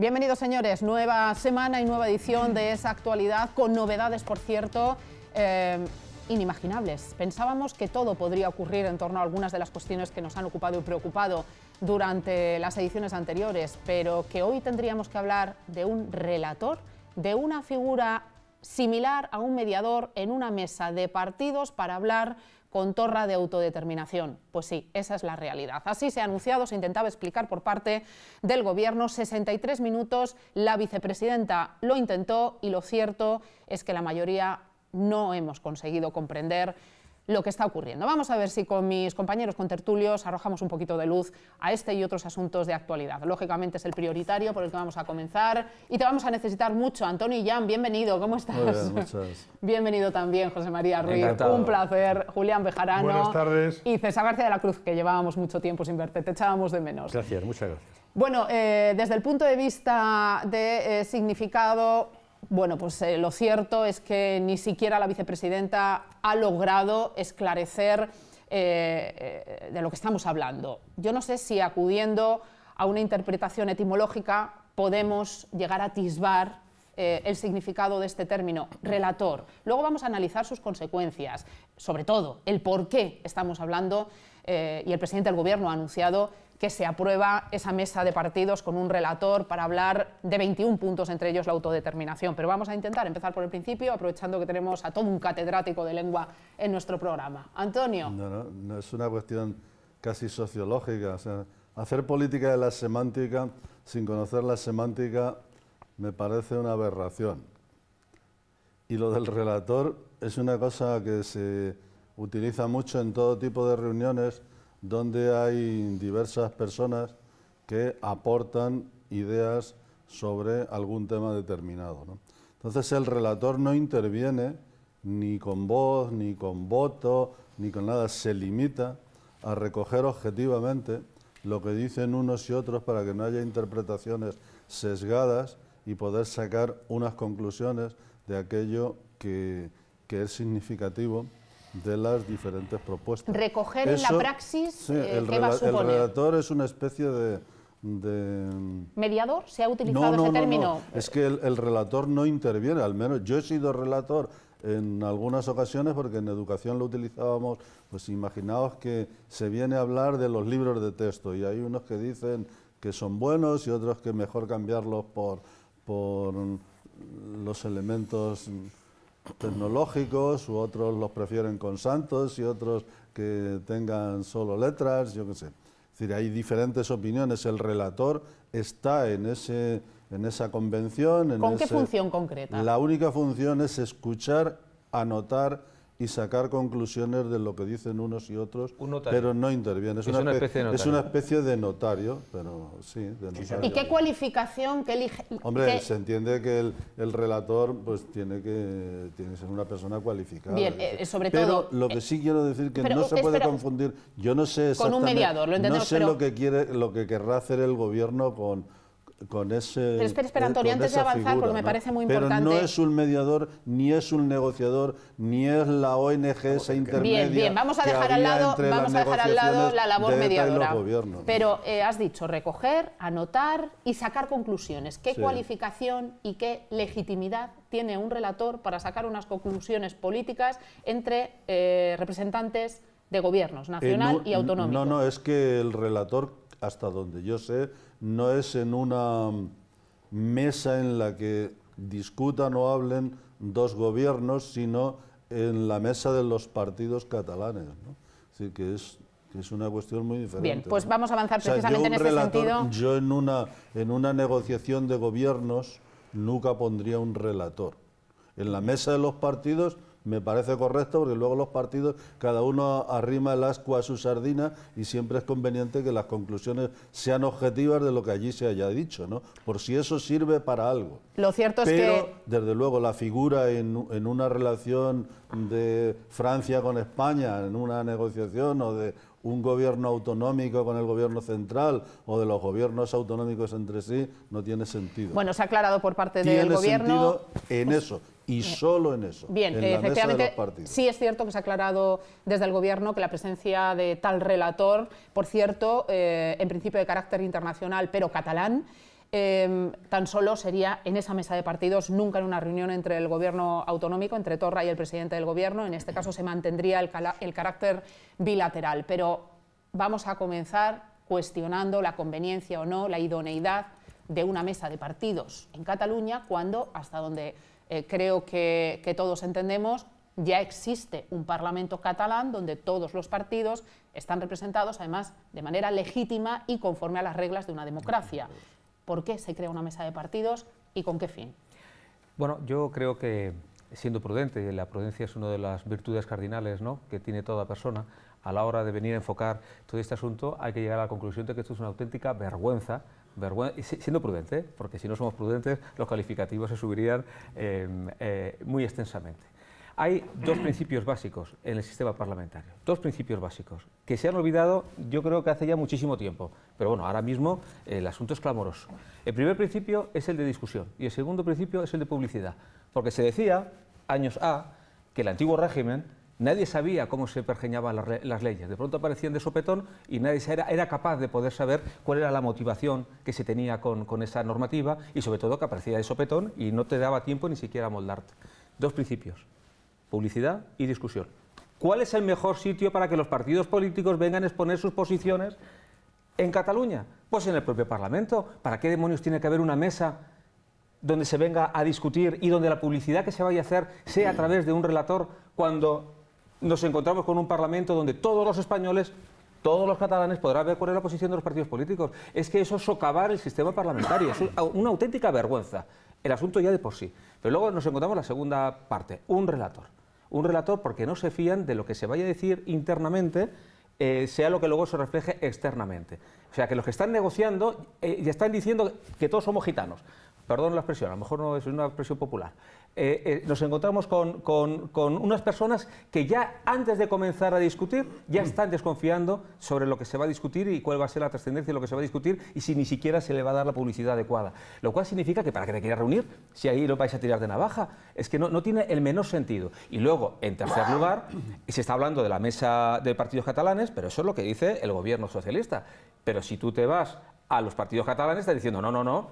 Bienvenidos señores, nueva semana y nueva edición de esa actualidad con novedades, por cierto, eh, inimaginables. Pensábamos que todo podría ocurrir en torno a algunas de las cuestiones que nos han ocupado y preocupado durante las ediciones anteriores, pero que hoy tendríamos que hablar de un relator, de una figura similar a un mediador en una mesa de partidos para hablar ...con torra de autodeterminación. Pues sí, esa es la realidad. Así se ha anunciado, se intentaba explicar por parte del Gobierno, 63 minutos, la vicepresidenta lo intentó y lo cierto es que la mayoría no hemos conseguido comprender lo que está ocurriendo. Vamos a ver si con mis compañeros con tertulios, arrojamos un poquito de luz a este y otros asuntos de actualidad. Lógicamente es el prioritario por el que vamos a comenzar y te vamos a necesitar mucho. Antonio y Jan, bienvenido, ¿cómo estás? Muy bien, Bienvenido también, José María Ruiz. Un placer. Julián Bejarano. Buenas tardes. Y César García de la Cruz, que llevábamos mucho tiempo sin verte, te echábamos de menos. Gracias, muchas gracias. Bueno, eh, desde el punto de vista de eh, significado, bueno, pues eh, lo cierto es que ni siquiera la vicepresidenta ha logrado esclarecer eh, eh, de lo que estamos hablando. Yo no sé si acudiendo a una interpretación etimológica podemos llegar a atisbar el significado de este término, relator. Luego vamos a analizar sus consecuencias, sobre todo el por qué estamos hablando, y el presidente del Gobierno ha anunciado que se aprueba esa mesa de partidos con un relator para hablar de 21 puntos, entre ellos la autodeterminación. Pero vamos a intentar empezar por el principio, aprovechando que tenemos a todo un catedrático de lengua en nuestro programa. Antonio. No, no, es una cuestión casi sociológica. hacer política de la semántica sin conocer la semántica me parece una aberración. Y lo del relator es una cosa que se utiliza mucho en todo tipo de reuniones donde hay diversas personas que aportan ideas sobre algún tema determinado. Entonces el relator no interviene ni con voz, ni con voto, ni con nada, se limita a recoger objetivamente lo que dicen unos y otros para que no haya interpretaciones sesgadas y poder sacar unas conclusiones de aquello que es significativo de las diferentes propuestas. Recoger en la praxis sí, eh, el, va a el relator es una especie de... ¿Mediador? ¿Se ha utilizado ese término? Es que el, relator no interviene, al menos yo he sido relator en algunas ocasiones, porque en educación lo utilizábamos, pues imaginaos que se viene a hablar de los libros de texto y hay unos que dicen que son buenos y otros que mejor cambiarlos por, por los elementos tecnológicos, u otros los prefieren con santos y otros que tengan solo letras, yo qué sé. Es decir, hay diferentes opiniones. El relator está en, ese, en esa convención. ¿Con qué función concreta? La única función es escuchar, anotar y sacar conclusiones de lo que dicen unos y otros, pero no interviene. Es, una, especie de es una, especie de notario, pero sí, de notario. ¿Y qué cualificación, que elige? Hombre, se entiende que el, el, relator pues tiene que, tiene ser una persona cualificada. Bien, eh, eh, sobre pero lo que eh, sí quiero decir que no se puede confundir, yo no sé exactamente... Con un mediador, lo entendemos, No sé lo, que quiere, lo que querrá hacer el gobierno con pero espera, espera eh, antes de avanzar, porque me parece muy importante... no es un mediador, ni es un negociador, ni es la ONG esa intermedia... Bien, bien, vamos a dejar, al lado, vamos dejar al lado la labor mediadora. Pero eh, has dicho recoger, anotar y sacar conclusiones. ¿Qué cualificación y qué legitimidad tiene un relator para sacar unas conclusiones políticas entre eh, representantes de gobiernos nacional y autonómico? No, no, es que el relator, hasta donde yo sé no es en una mm, mesa en la que discutan o hablen dos gobiernos, sino en la mesa de los partidos catalanes. ¿no? que es, una cuestión muy diferente. Bien, pues vamos a avanzar precisamente en este sentido. Yo en una, en una negociación de gobiernos nunca pondría un relator. En la mesa de los partidos me parece correcto porque luego los partidos, cada uno arrima el asco a su sardina y siempre es conveniente que las conclusiones sean objetivas de lo que allí se haya dicho, ¿no? Por si eso sirve para algo. Lo cierto es que... desde luego, la figura en, una relación de Francia con España, en una negociación o de un gobierno autonómico con el gobierno central o de los gobiernos autonómicos entre sí no tiene sentido. Bueno, se ha aclarado por parte del gobierno. Tiene sentido en pues eso, y eh, solo en eso. Bien, efectivamente, sí es cierto que se ha aclarado desde el Gobierno que la presencia de tal relator, por cierto, eh, en principio de carácter internacional, pero catalán, eh, tan solo sería en esa mesa de partidos, nunca en una reunión entre el gobierno autonómico, entre Torra y el presidente del gobierno. En este caso se mantendría el, el carácter bilateral. Pero vamos a comenzar cuestionando la conveniencia o no, la idoneidad de una mesa de partidos en Cataluña, cuando, hasta donde eh, creo que, todos entendemos, ya existe un Parlamento catalán donde todos los partidos están representados, además, de manera legítima y conforme a las reglas de una democracia. ¿Por qué se crea una mesa de partidos y con qué fin? Bueno, yo creo que siendo prudente, y la prudencia es una de las virtudes cardinales que tiene toda persona, a la hora de venir a enfocar todo este asunto hay que llegar a la conclusión de que esto es una auténtica vergüenza siendo prudente, porque si no somos prudentes, los calificativos se subirían em, eh, muy extensamente. Hay dos principios básicos en el sistema parlamentario, dos principios básicos que se han olvidado yo creo que hace ya muchísimo tiempo, pero bueno, ahora mismo el asunto es clamoroso. El primer principio es el de discusión y el segundo principio es el de publicidad, porque se decía, años A, que el antiguo régimen nadie sabía cómo se pergeñaban las, leyes. De pronto aparecían de sopetón y nadie era, era, capaz de poder saber cuál era la motivación que se tenía con, con esa normativa y sobre todo que aparecía de sopetón y no te daba tiempo ni siquiera a moldarte. Dos principios, publicidad y discusión. ¿Cuál es el mejor sitio para que los partidos políticos vengan a exponer sus posiciones en Cataluña? Pues en el propio Parlamento. ¿Para qué demonios tiene que haber una mesa donde se venga a discutir y donde la publicidad que se vaya a hacer sea a través de un relator cuando nos encontramos con un Parlamento donde todos los españoles todos los catalanes podrán ver cuál es la posición de los partidos políticos. Es que eso es socavar el sistema parlamentario, es una auténtica vergüenza. El asunto ya de por sí. Pero luego nos encontramos la segunda parte, un relator. Un relator porque no se fían de lo que se vaya a decir internamente, eh, sea lo que luego se refleje externamente. O sea, que los que están negociando y eh, ya están diciendo que todos somos gitanos perdón la expresión, a lo mejor no es una expresión popular, eh, eh, nos encontramos con, unas personas que ya antes de comenzar a discutir ya mm. están desconfiando sobre lo que se va a discutir y cuál va a ser la trascendencia de lo que se va a discutir y si ni siquiera se le va a dar la publicidad adecuada. Lo cual significa que para que te quieras reunir, si ahí lo vais a tirar de navaja, es que no, tiene el menor sentido. Y luego, en tercer lugar, se está hablando de la mesa de partidos catalanes, pero eso es lo que dice el gobierno socialista. Pero si tú te vas a los partidos catalanes, está diciendo, no, no, no,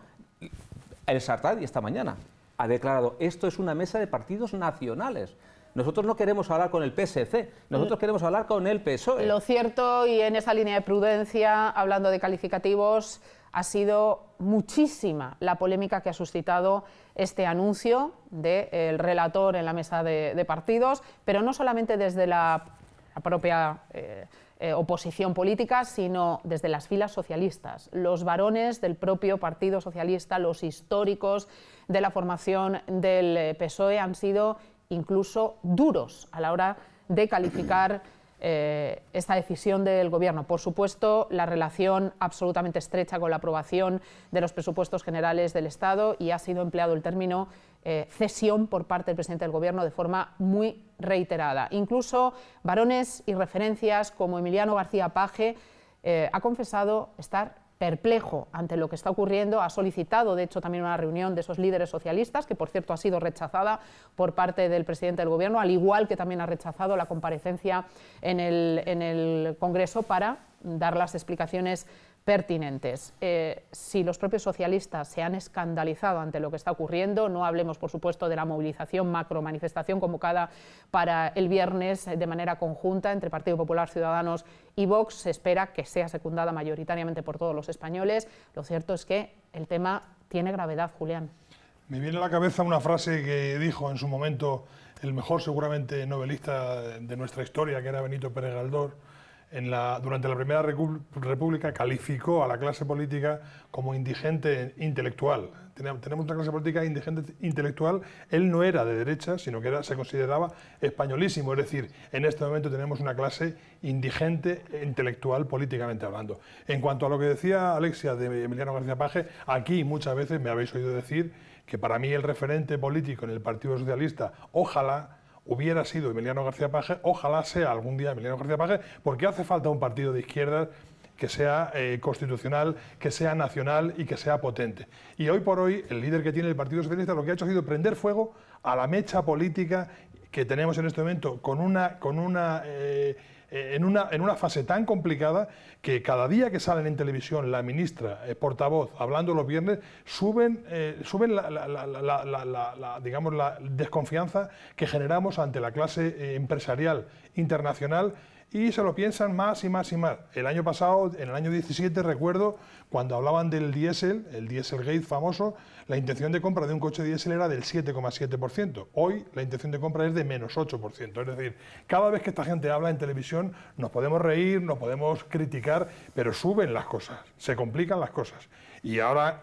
el y esta mañana ha declarado, esto es una mesa de partidos nacionales. Nosotros no queremos hablar con el PSC, nosotros mm. queremos hablar con el PSOE. Lo cierto, y en esa línea de prudencia, hablando de calificativos, ha sido muchísima la polémica que ha suscitado este anuncio del relator en la mesa de, partidos, pero no solamente desde la propia... Eh, eh, oposición política, sino desde las filas socialistas, los varones del propio Partido Socialista, los históricos de la formación del eh, PSOE han sido incluso duros a la hora de calificar eh, esta decisión del Gobierno. Por supuesto, la relación absolutamente estrecha con la aprobación de los presupuestos generales del Estado y ha sido empleado el término eh, cesión por parte del presidente del Gobierno de forma muy reiterada. Incluso varones y referencias como Emiliano García Paje eh, ha confesado estar perplejo ante lo que está ocurriendo, ha solicitado de hecho también una reunión de esos líderes socialistas, que por cierto ha sido rechazada por parte del presidente del gobierno, al igual que también ha rechazado la comparecencia en el, en el Congreso para dar las explicaciones pertinentes. Eh, si los propios socialistas se han escandalizado ante lo que está ocurriendo, no hablemos, por supuesto, de la movilización macro manifestación convocada para el viernes de manera conjunta entre Partido Popular, Ciudadanos y Vox, se espera que sea secundada mayoritariamente por todos los españoles. Lo cierto es que el tema tiene gravedad, Julián. Me viene a la cabeza una frase que dijo en su momento el mejor seguramente novelista de nuestra historia, que era Benito Pérez Galdós, la, durante la Primera República calificó a la clase política como indigente intelectual. Tenemos una clase política indigente intelectual. Él no era de derecha, sino que se consideraba españolísimo. Es decir, en este momento tenemos una clase indigente intelectual políticamente hablando. En cuanto a lo que decía Alexia de Emiliano García Paje, aquí muchas veces me habéis oído decir que para mí el referente político en el Partido Socialista, ojalá hubiera sido Emiliano García Paje, ojalá sea algún día Emiliano García Paje, porque hace falta un partido de izquierda que sea eh, constitucional, que sea nacional y que sea potente. Y hoy por hoy el líder que tiene el Partido Socialista lo que ha hecho ha sido prender fuego a la mecha política que tenemos en este momento con una... Con una eh, eh, en, una, fase tan complicada que cada día que salen en televisión la ministra, eh, portavoz, hablando los viernes, suben, la desconfianza que generamos ante la clase eh, empresarial internacional y se lo piensan más y más y más. El año pasado, en el año 17, recuerdo cuando hablaban del diésel, el dieselgate famoso, la intención de compra de un coche diésel era del 7,7%. Hoy la intención de compra es de menos 8%. Es decir, cada vez que esta gente habla en televisión nos podemos reír, nos podemos criticar, pero suben las cosas, se complican las cosas. Y ahora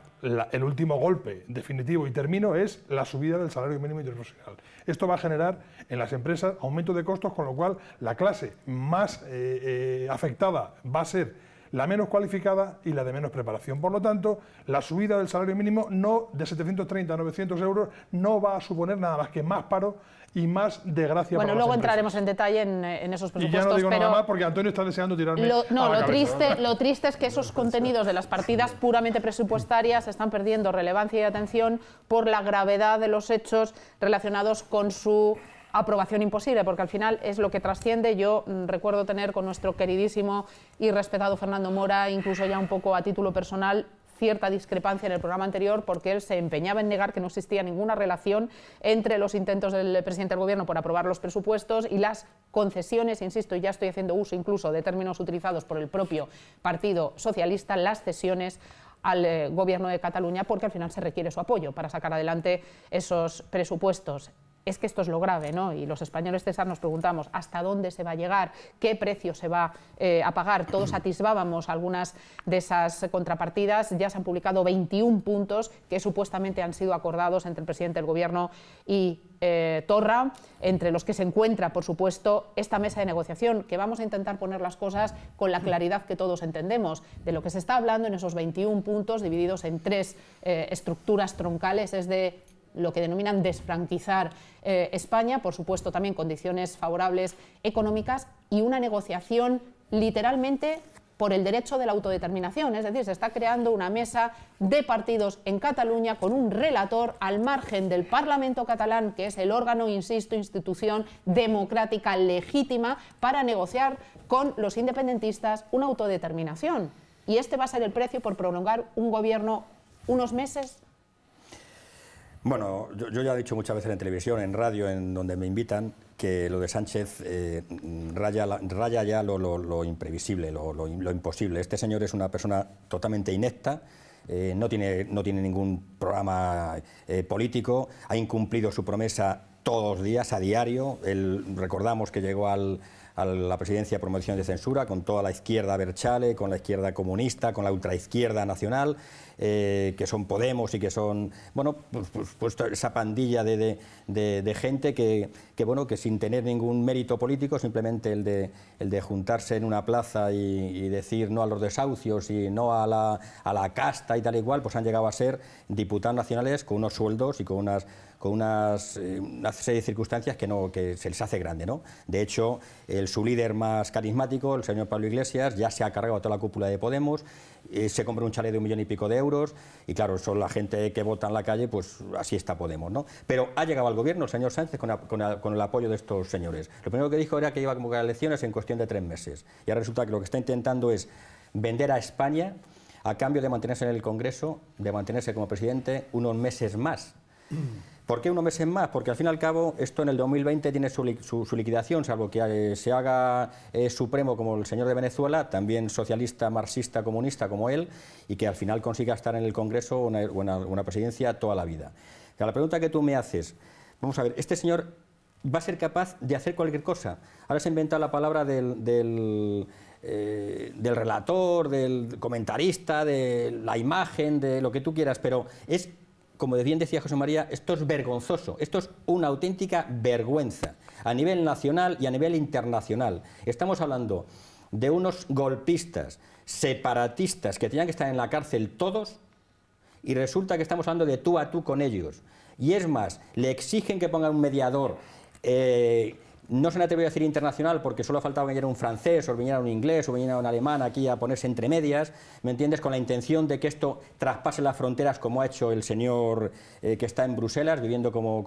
el último golpe definitivo y termino es la subida del salario mínimo interprofesional. Esto va a generar en las empresas aumento de costos, con lo cual la clase más eh, eh, afectada va a ser la menos cualificada y la de menos preparación. Por lo tanto, la subida del salario mínimo no de 730 a 900 euros no va a suponer nada más que más paro y más de gracia para bueno, luego entraremos en detalle en, eh, esos presupuestos. Y ya no digo más porque Antonio está deseando tirarme. Lo, no, triste, lo triste es que esos contenidos de las partidas puramente presupuestarias están perdiendo relevancia y atención por la gravedad de los hechos relacionados con su aprobación imposible, porque al final es lo que trasciende. Yo mm, recuerdo tener con nuestro queridísimo y respetado Fernando Mora, incluso ya un poco a título personal, cierta discrepancia en el programa anterior porque él se empeñaba en negar que no existía ninguna relación entre los intentos del presidente del Gobierno por aprobar los presupuestos y las concesiones, insisto, ya estoy haciendo uso incluso de términos utilizados por el propio Partido Socialista, las cesiones al eh, gobierno de Cataluña porque al final se requiere su apoyo para sacar adelante esos presupuestos es que esto es lo grave, ¿no? Y los españoles, César, nos preguntamos hasta dónde se va a llegar, qué precio se va eh, a pagar. Todos atisbábamos algunas de esas contrapartidas. Ya se han publicado 21 puntos que supuestamente han sido acordados entre el presidente del Gobierno y eh, Torra, entre los que se encuentra, por supuesto, esta mesa de negociación, que vamos a intentar poner las cosas con la claridad que todos entendemos. De lo que se está hablando en esos 21 puntos, divididos en tres eh, estructuras troncales, es de lo que denominan desfranquizar eh, España, por supuesto también condiciones favorables económicas y una negociación literalmente por el derecho de la autodeterminación, es decir, se está creando una mesa de partidos en Cataluña con un relator al margen del Parlamento catalán, que es el órgano, insisto, institución democrática legítima para negociar con los independentistas una autodeterminación. Y este va a ser el precio por prolongar un gobierno unos meses bueno, yo, ya he dicho muchas veces en televisión, en radio, en donde me invitan, que lo de Sánchez eh, raya, raya, ya lo, lo, imprevisible, lo, imposible. Este señor es una persona totalmente inecta. Eh, no, tiene, no tiene ningún programa eh, político, ha incumplido su promesa todos los días, a diario. El, recordamos que llegó al, a la presidencia por moción de censura, con toda la izquierda Berchale, con la izquierda comunista, con la ultraizquierda nacional, eh, que son Podemos y que son, bueno, pues, pues, pues esa pandilla de, gente que, bueno, que sin tener ningún mérito político, simplemente el de, el de juntarse en una plaza y, decir no a los desahucios y no a la, a la casta y tal y pues han llegado a ser diputados nacionales con unos sueldos y con unas con unas, eh, una serie de circunstancias que, no, se les hace grande. ¿no? De hecho, el, su líder más carismático, el señor Pablo Iglesias, ya se ha cargado toda la cúpula de Podemos, eh, se compra un chalet de un millón y pico de euros, y claro, son la gente que vota en la calle, pues así está Podemos. ¿no? Pero ha llegado al gobierno el señor Sánchez con, con el apoyo de estos señores. Lo primero que dijo era que iba a convocar elecciones en cuestión de tres meses. Y ahora resulta que lo que está intentando es vender a España a cambio de mantenerse en el Congreso, de mantenerse como presidente unos meses más. ¿Por qué unos meses más? Porque al fin y al cabo esto en el 2020 tiene su, liquidación, salvo que eh, se haga eh, supremo como el señor de Venezuela, también socialista, marxista, comunista como él, y que al final consiga estar en el Congreso o en una, presidencia toda la vida. la pregunta que tú me haces, vamos a ver, este señor va a ser capaz de hacer cualquier cosa. Ahora se inventa la palabra del, eh, del relator, del comentarista, de la imagen, de lo que tú quieras, pero es como bien decía José María, esto es vergonzoso, esto es una auténtica vergüenza a nivel nacional y a nivel internacional. Estamos hablando de unos golpistas, separatistas, que tenían que estar en la cárcel todos, y resulta que estamos hablando de tú a tú con ellos. Y es más, le exigen que pongan un mediador, eh, no se me atrevido a decir internacional porque solo ha faltado que un francés, o viniera un inglés, o viniera un alemán aquí a ponerse entre medias, ¿me entiendes? Con la intención de que esto traspase las fronteras como ha hecho el señor eh, que está en Bruselas viviendo como,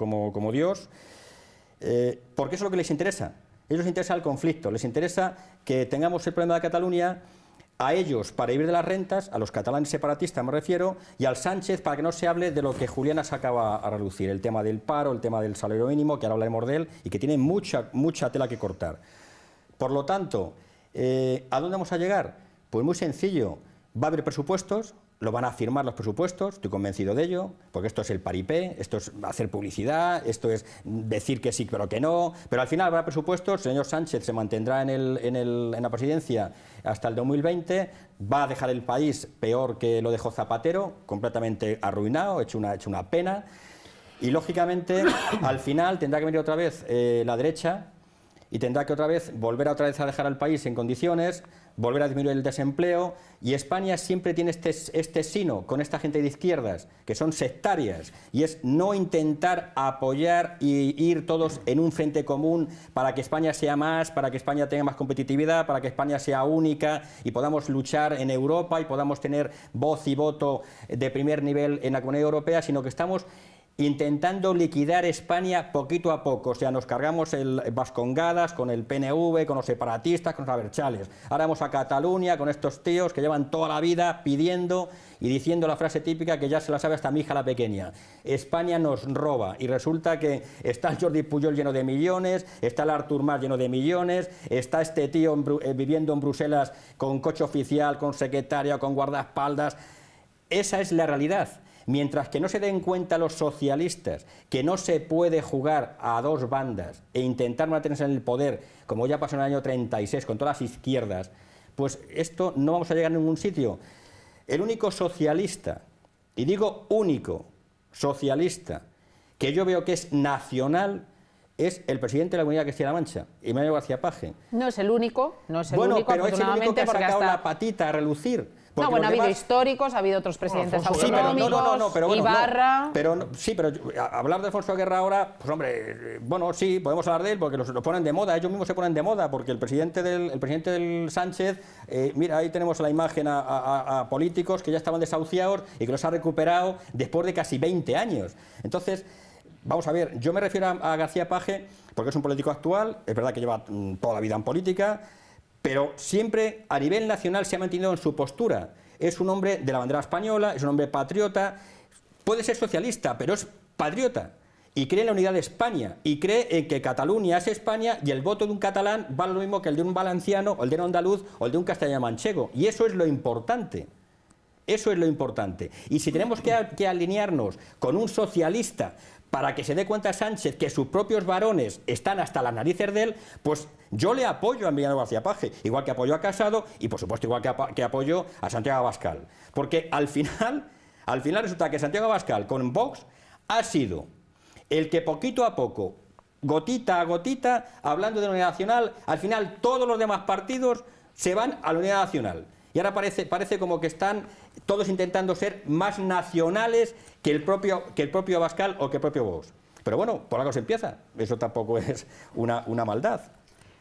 Dios. Eh, porque eso es lo que les interesa. ellos les interesa el conflicto, les interesa que tengamos el problema de Cataluña a ellos para ir de las rentas, a los catalanes separatistas me refiero, y al Sánchez para que no se hable de lo que Juliana sacaba a relucir, el tema del paro, el tema del salario mínimo, que ahora hablaremos de él, y que tiene mucha, mucha tela que cortar. Por lo tanto, eh, ¿a dónde vamos a llegar? Pues muy sencillo, va a haber presupuestos, lo van a firmar los presupuestos, estoy convencido de ello, porque esto es el paripé, esto es hacer publicidad, esto es decir que sí pero que no, pero al final habrá presupuestos, el señor Sánchez se mantendrá en, el, en, la presidencia hasta el 2020, va a dejar el país peor que lo dejó Zapatero, completamente arruinado, hecho una, hecho una pena, y lógicamente al final tendrá que venir otra vez eh, la derecha y tendrá que otra vez volver otra vez a dejar al país en condiciones volver a disminuir el desempleo. Y España siempre tiene este, este sino con esta gente de izquierdas, que son sectarias, y es no intentar apoyar y ir todos en un frente común para que España sea más, para que España tenga más competitividad, para que España sea única y podamos luchar en Europa y podamos tener voz y voto de primer nivel en la Comunidad Europea, sino que estamos intentando liquidar España poquito a poco. O sea, nos cargamos el Vascongadas con el PNV, con los separatistas, con los aberchales. Ahora vamos a Cataluña con estos tíos que llevan toda la vida pidiendo y diciendo la frase típica que ya se la sabe hasta mi hija la pequeña. España nos roba y resulta que está el Jordi Puyol lleno de millones, está el Artur Mas lleno de millones, está este tío eh, viviendo en Bruselas con coche oficial, con secretaria, con guardaespaldas. Esa es la realidad. Mientras que no se den cuenta los socialistas que no se puede jugar a dos bandas e intentar mantenerse en el poder, como ya pasó en el año 36 con todas las izquierdas, pues esto no vamos a llegar a ningún sitio. El único socialista, y digo único socialista, que yo veo que es nacional, es el presidente de la Comunidad es la Mancha, Emmanuel García Paje. No es el único, no es el bueno, único, pero es el único que ha sacado la patita a relucir no, bueno, ha habido históricos, ha habido otros presidentes pero, Ibarra... sí, pero hablar de Alfonso Guerra ahora, pues hombre, eh, bueno, sí, podemos hablar de él porque los, ponen de moda, ellos mismos se ponen de moda, porque el presidente del, presidente del Sánchez, eh, mira, ahí tenemos la imagen a, políticos que ya estaban desahuciados y que los ha recuperado después de casi 20 años. Entonces, vamos a ver, yo me refiero a, a García Paje porque es un político actual, es verdad que lleva mm, toda la vida en política, pero siempre a nivel nacional se ha mantenido en su postura. Es un hombre de la bandera española, es un hombre patriota, puede ser socialista, pero es patriota. Y cree en la unidad de España, y cree en que Cataluña es España y el voto de un catalán vale lo mismo que el de un valenciano, o el de un andaluz, o el de un castellano manchego. Y eso es lo importante. Eso es lo importante. Y si tenemos que, que alinearnos con un socialista para que se dé cuenta Sánchez que sus propios varones están hasta las narices de él, pues yo le apoyo a Emiliano García Paje, igual que apoyo a Casado y por supuesto igual que, apoyo a Santiago Abascal. Porque al final, al final resulta que Santiago Abascal con Vox ha sido el que poquito a poco, gotita a gotita, hablando de la unidad nacional, al final todos los demás partidos se van a la unidad nacional. Y ahora parece, parece como que están todos intentando ser más nacionales que el propio, que el propio o que el propio Vox. Pero bueno, por algo se empieza. Eso tampoco es una, una maldad.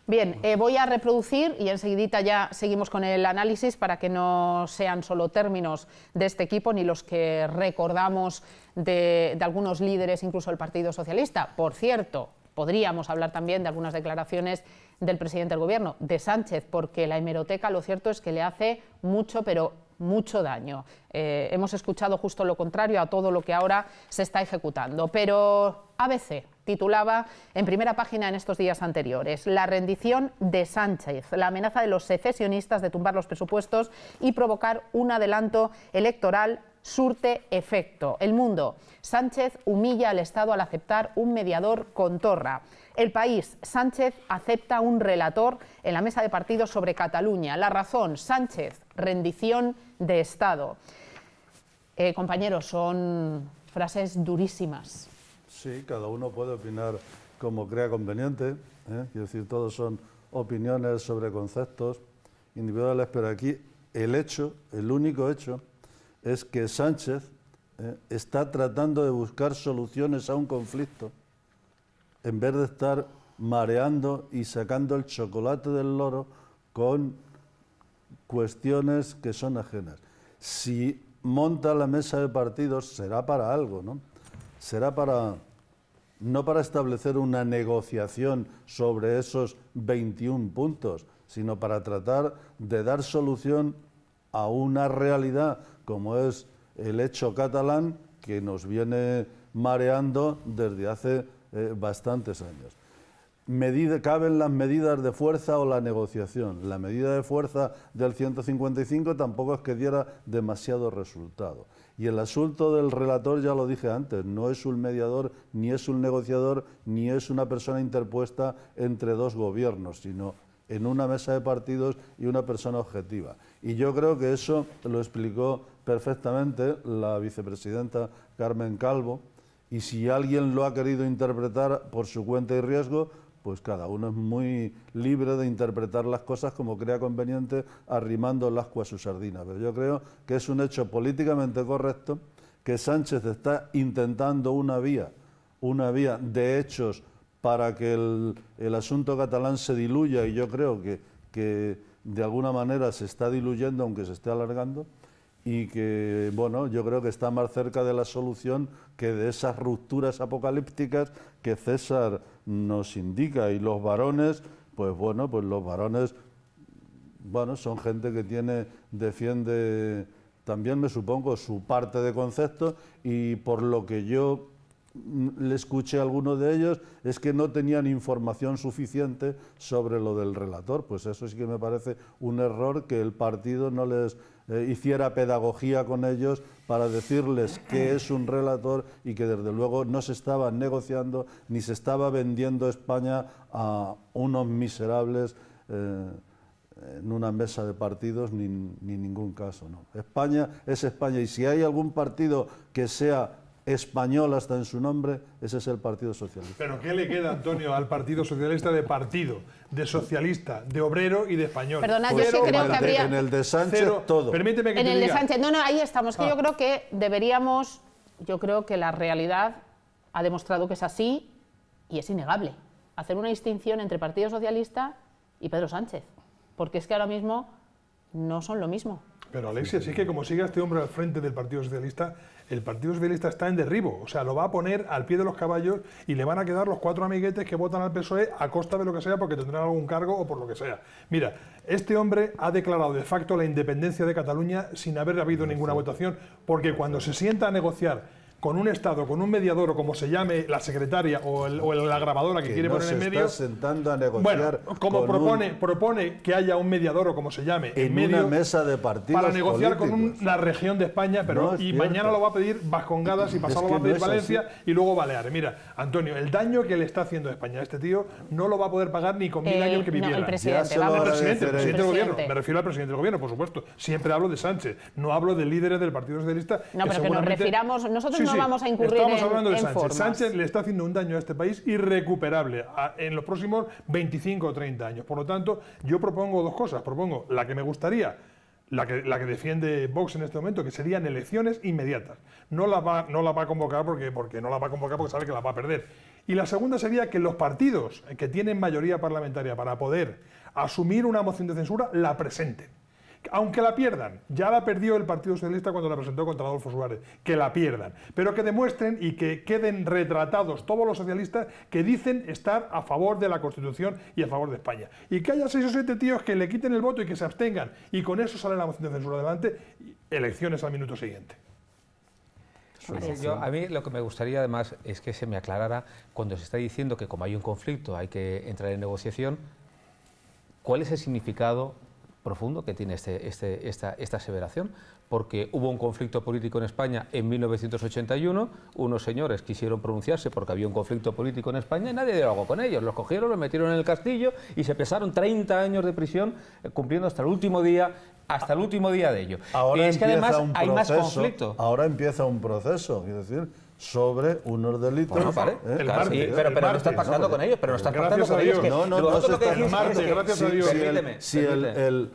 Bien, eh, voy a reproducir y enseguidita ya seguimos con el análisis para que no sean solo términos de este equipo ni los que recordamos de, algunos líderes, incluso del Partido Socialista. Por cierto, podríamos hablar también de algunas declaraciones del presidente del Gobierno, de Sánchez, porque la hemeroteca lo cierto es que le hace mucho, pero mucho daño. Eh, hemos escuchado justo lo contrario a todo lo que ahora se está ejecutando. Pero ABC titulaba en primera página en estos días anteriores, La rendición de Sánchez, la amenaza de los secesionistas de tumbar los presupuestos y provocar un adelanto electoral surte efecto. El mundo, Sánchez humilla al Estado al aceptar un mediador con Torra. El país, Sánchez acepta un relator en la mesa de partidos sobre Cataluña. La razón, Sánchez, rendición de Estado. Eh, compañeros, son frases durísimas. Sí, cada uno puede opinar como crea conveniente. ¿eh? Es decir, todos son opiniones sobre conceptos individuales, pero aquí el hecho, el único hecho, es que Sánchez ¿eh? está tratando de buscar soluciones a un conflicto en vez de estar mareando y sacando el chocolate del loro con cuestiones que son ajenas. Si monta la mesa de partidos será para algo, ¿no? Será para no para establecer una negociación sobre esos 21 puntos, sino para tratar de dar solución a una realidad como es el hecho catalán que nos viene mareando desde hace eh, bastantes años. caben las medidas de fuerza o la negociación. La medida de fuerza del 155 tampoco es que diera demasiado resultado. Y el asunto del relator, ya lo dije antes, no es un mediador, ni es un negociador, ni es una persona interpuesta entre dos gobiernos, sino en una mesa de partidos y una persona objetiva. Y yo creo que eso lo explicó perfectamente la vicepresidenta Carmen Calvo, y si alguien lo ha querido interpretar por su cuenta y riesgo, pues cada uno es muy libre de interpretar las cosas como crea conveniente, arrimando el asco a su sardina. Pero yo creo que es un hecho políticamente correcto que Sánchez está intentando una vía, una vía de hechos para que el, asunto catalán se diluya y yo creo que de alguna manera se está diluyendo, aunque se esté alargando y que, bueno, yo creo que está más cerca de la solución que de esas rupturas apocalípticas que César nos indica. Y los varones, pues bueno, pues los varones, bueno, son gente que tiene, defiende también, me supongo, su parte de concepto y por lo que yo le escuché a alguno de ellos, es que no tenían información suficiente sobre lo del relator. Pues eso sí que me parece un error que el partido no les eh, hiciera pedagogía con ellos para decirles que es un relator y que desde luego no se estaba negociando ni se estaba vendiendo España a unos miserables. Eh, en una mesa de partidos ni, ni ningún caso. ¿no? España es España y si hay algún partido que sea español hasta en su nombre, ese es el Partido Socialista. Pero ¿qué le queda, Antonio, al Partido Socialista de partido, de socialista, de obrero y de español? Perdona, yo sí creo que habría... En el de Sánchez todo. Permíteme que En el de Sánchez, no, no, ahí estamos, que yo ah. creo que deberíamos, yo creo que la realidad ha demostrado que es así y es innegable, hacer una distinción entre Partido Socialista y Pedro Sánchez, porque es que ahora mismo no son lo mismo. Pero Alexia, sí que como sigue este hombre al frente del Partido Socialista, el Partido Socialista está en derribo, o sea, lo va a poner al pie de los caballos y le van a quedar los cuatro amiguetes que votan al PSOE a costa de lo que sea porque tendrán algún cargo o por lo que sea. Mira, este hombre ha declarado de facto la independencia de Cataluña sin haber habido ninguna votación, porque cuando se sienta a negociar con un Estado, con un mediador o como se llame la secretaria o, la grabadora que, quiere poner en medio. sentando como propone, propone que haya un mediador o como se llame en, una mesa de partidos para negociar con una región de España, pero y mañana lo va a pedir Vascongadas y pasado lo a pedir Valencia y luego Baleares. Mira, Antonio, el daño que le está haciendo a España a este tío no lo va a poder pagar ni con mil eh, años que viviera. el presidente, El presidente, el presidente del gobierno. Me refiero al presidente del gobierno, por supuesto. Siempre hablo de Sánchez, no hablo de líderes del Partido Socialista. No, pero que, nos refiramos nosotros vamos a incurrir Estamos hablando de Sánchez. Sánchez le está haciendo un daño a este país irrecuperable en los próximos 25 o 30 años. Por lo tanto, yo propongo dos cosas. Propongo la que me gustaría la que, defiende Vox en este momento, que serían elecciones inmediatas. No la va, no la va a convocar porque, porque no la va a convocar porque sabe que la va a perder. Y la segunda sería que los partidos que tienen mayoría parlamentaria para poder asumir una moción de censura la presenten aunque la pierdan, ya la perdió el Partido Socialista cuando la presentó contra Adolfo Suárez, que la pierdan, pero que demuestren y que queden retratados todos los socialistas que dicen estar a favor de la Constitución y a favor de España. Y que haya seis o siete tíos que le quiten el voto y que se abstengan, y con eso sale la moción de censura adelante, elecciones al minuto siguiente. a mí lo que me gustaría además es que se me aclarara cuando se está diciendo que como hay un conflicto hay que entrar en negociación, ¿cuál es el significado profundo que tiene este, este, esta, esta, aseveración, porque hubo un conflicto político en España en 1981, unos señores quisieron pronunciarse porque había un conflicto político en España y nadie dialogó con ellos, los cogieron, los metieron en el castillo y se pesaron 30 años de prisión eh, cumpliendo hasta el último día hasta el último día de ello. y es que además hay más conflicto. Ahora empieza un proceso, es decir, sobre unos delitos. Bueno, vale. ¿Eh? pero, no estás pactando con ellos, pero no estás pactando con ellos. no, no, no, gracias a Dios. el,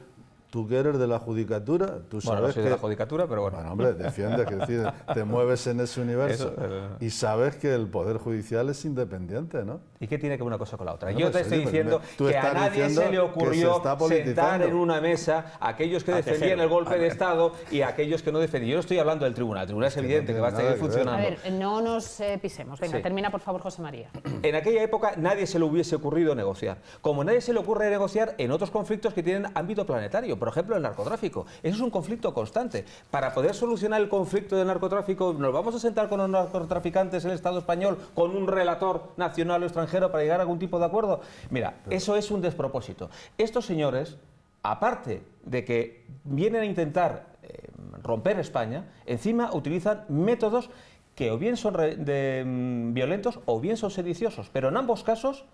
tú que eres de la judicatura, tú sabes bueno, que... de la judicatura, pero bueno. Bueno, hombre, defiendes, que decir, te mueves en ese universo eh. y sabes que el Poder Judicial es independiente, ¿no? ¿Y qué tiene que ver una cosa con la otra? Yo te estoy diciendo que a nadie se le ocurrió sentar en una mesa a aquellos que defendían el golpe de Estado y a aquellos que no defendían. Yo no estoy hablando del tribunal, el tribunal es evidente que, va a seguir funcionando. A ver, eh, no nos eh, pisemos. Venga, termina por favor, José María. En aquella época nadie se le hubiese ocurrido negociar. Como nadie se le ocurre negociar en otros conflictos que tienen ámbito planetario por ejemplo el narcotráfico. Eso es un conflicto constante. Para poder solucionar el conflicto del narcotráfico, ¿nos vamos a sentar con los narcotraficantes en el Estado español, con un relator nacional o extranjero para llegar a algún tipo de acuerdo? Mira, eso es un despropósito. Estos señores, aparte de que vienen a intentar eh, romper España, encima utilizan métodos que o bien son mm, violentos o bien son sediciosos, pero en ambos casos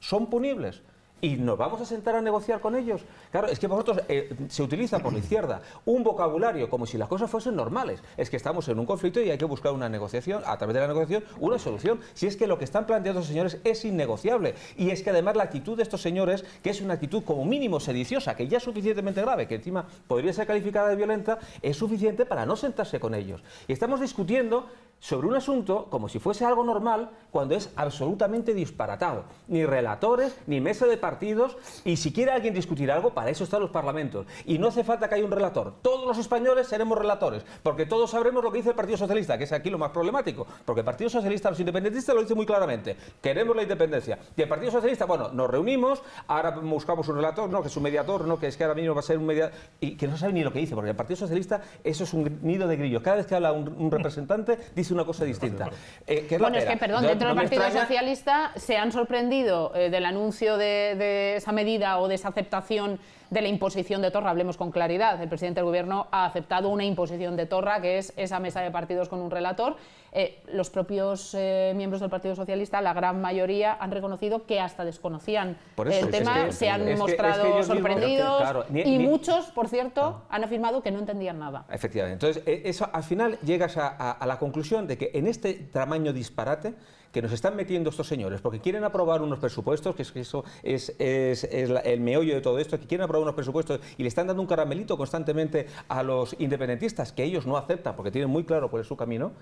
son punibles y nos vamos a sentar a negociar con ellos. Claro, es que vosotros eh, se utiliza por la izquierda un vocabulario como si las cosas fuesen normales. Es que estamos en un conflicto y hay que buscar una negociación, a través de la negociación, una solución. Si es que lo que están planteando los señores es innegociable. Y es que además la actitud de estos señores, que es una actitud como mínimo sediciosa, que ya es suficientemente grave, que encima podría ser calificada de violenta, es suficiente para no sentarse con ellos. Y estamos discutiendo sobre un asunto como si fuese algo normal cuando es absolutamente disparatado. Ni relatores, ni mesa de partidos, y si quiere alguien discutir algo, para eso están los parlamentos. Y no hace falta que haya un relator. Todos los españoles seremos relatores, porque todos sabremos lo que dice el Partido Socialista, que es aquí lo más problemático, porque el Partido Socialista, los independentistas lo dice muy claramente, queremos la independencia. Y el Partido Socialista, bueno, nos reunimos, ahora buscamos un relator, no, que es un mediador, no, que es que ahora mismo va a ser un mediador, y que no sabe ni lo que dice, porque el Partido Socialista, eso es un nido de grillos. Cada vez que habla un representante, dice una cosa distinta. Eh, bueno, es que, perdón, dentro del Partido Socialista se han sorprendido eh, del anuncio de, de esa medida o de esa aceptación de la imposición de Torra. Hablemos con claridad. El presidente del Gobierno ha aceptado una imposición de Torra, que es esa mesa de partidos con un relator. Eh, los propios eh, miembros del Partido Socialista, la gran mayoría, han reconocido que hasta desconocían el tema, se han mostrado sorprendidos y muchos, por cierto, ah. han afirmado que no entendían nada. Efectivamente. Entonces, eh, eso, al final llegas a, a la conclusión de que en este tamaño disparate, que nos están metiendo estos señores, porque quieren aprobar unos presupuestos, que eso es, es, es el meollo de todo esto, que quieren aprobar unos presupuestos y le están dando un caramelito constantemente a los independentistas, que ellos no aceptan, porque tienen muy claro cuál es su camino,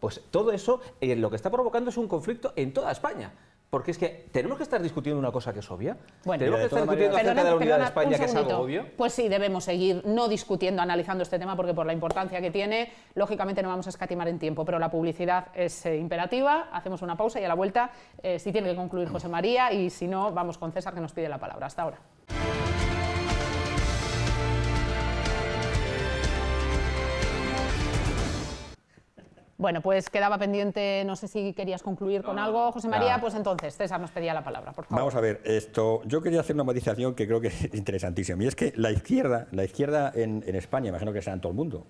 pues todo eso eh, lo que está provocando es un conflicto en toda España. Porque es que tenemos que estar discutiendo una cosa que es obvia. tenemos que estar discutiendo acerca de la unidad de España, que es algo obvio. Pues sí, debemos seguir no discutiendo, analizando este tema, porque por la importancia que tiene, lógicamente no vamos a escatimar en tiempo, pero la publicidad es eh, imperativa. Hacemos una pausa y a la vuelta, sí eh, si tiene que concluir José María, y si no, vamos con César, que nos pide la palabra. Hasta ahora. Bueno, pues quedaba pendiente, no sé si querías concluir con algo, José María, pues entonces César nos pedía la palabra, por favor. Vamos a ver, esto, yo quería hacer una modificación que creo que es interesantísima, y es que la izquierda, la izquierda en, España, imagino que sea en todo el mundo,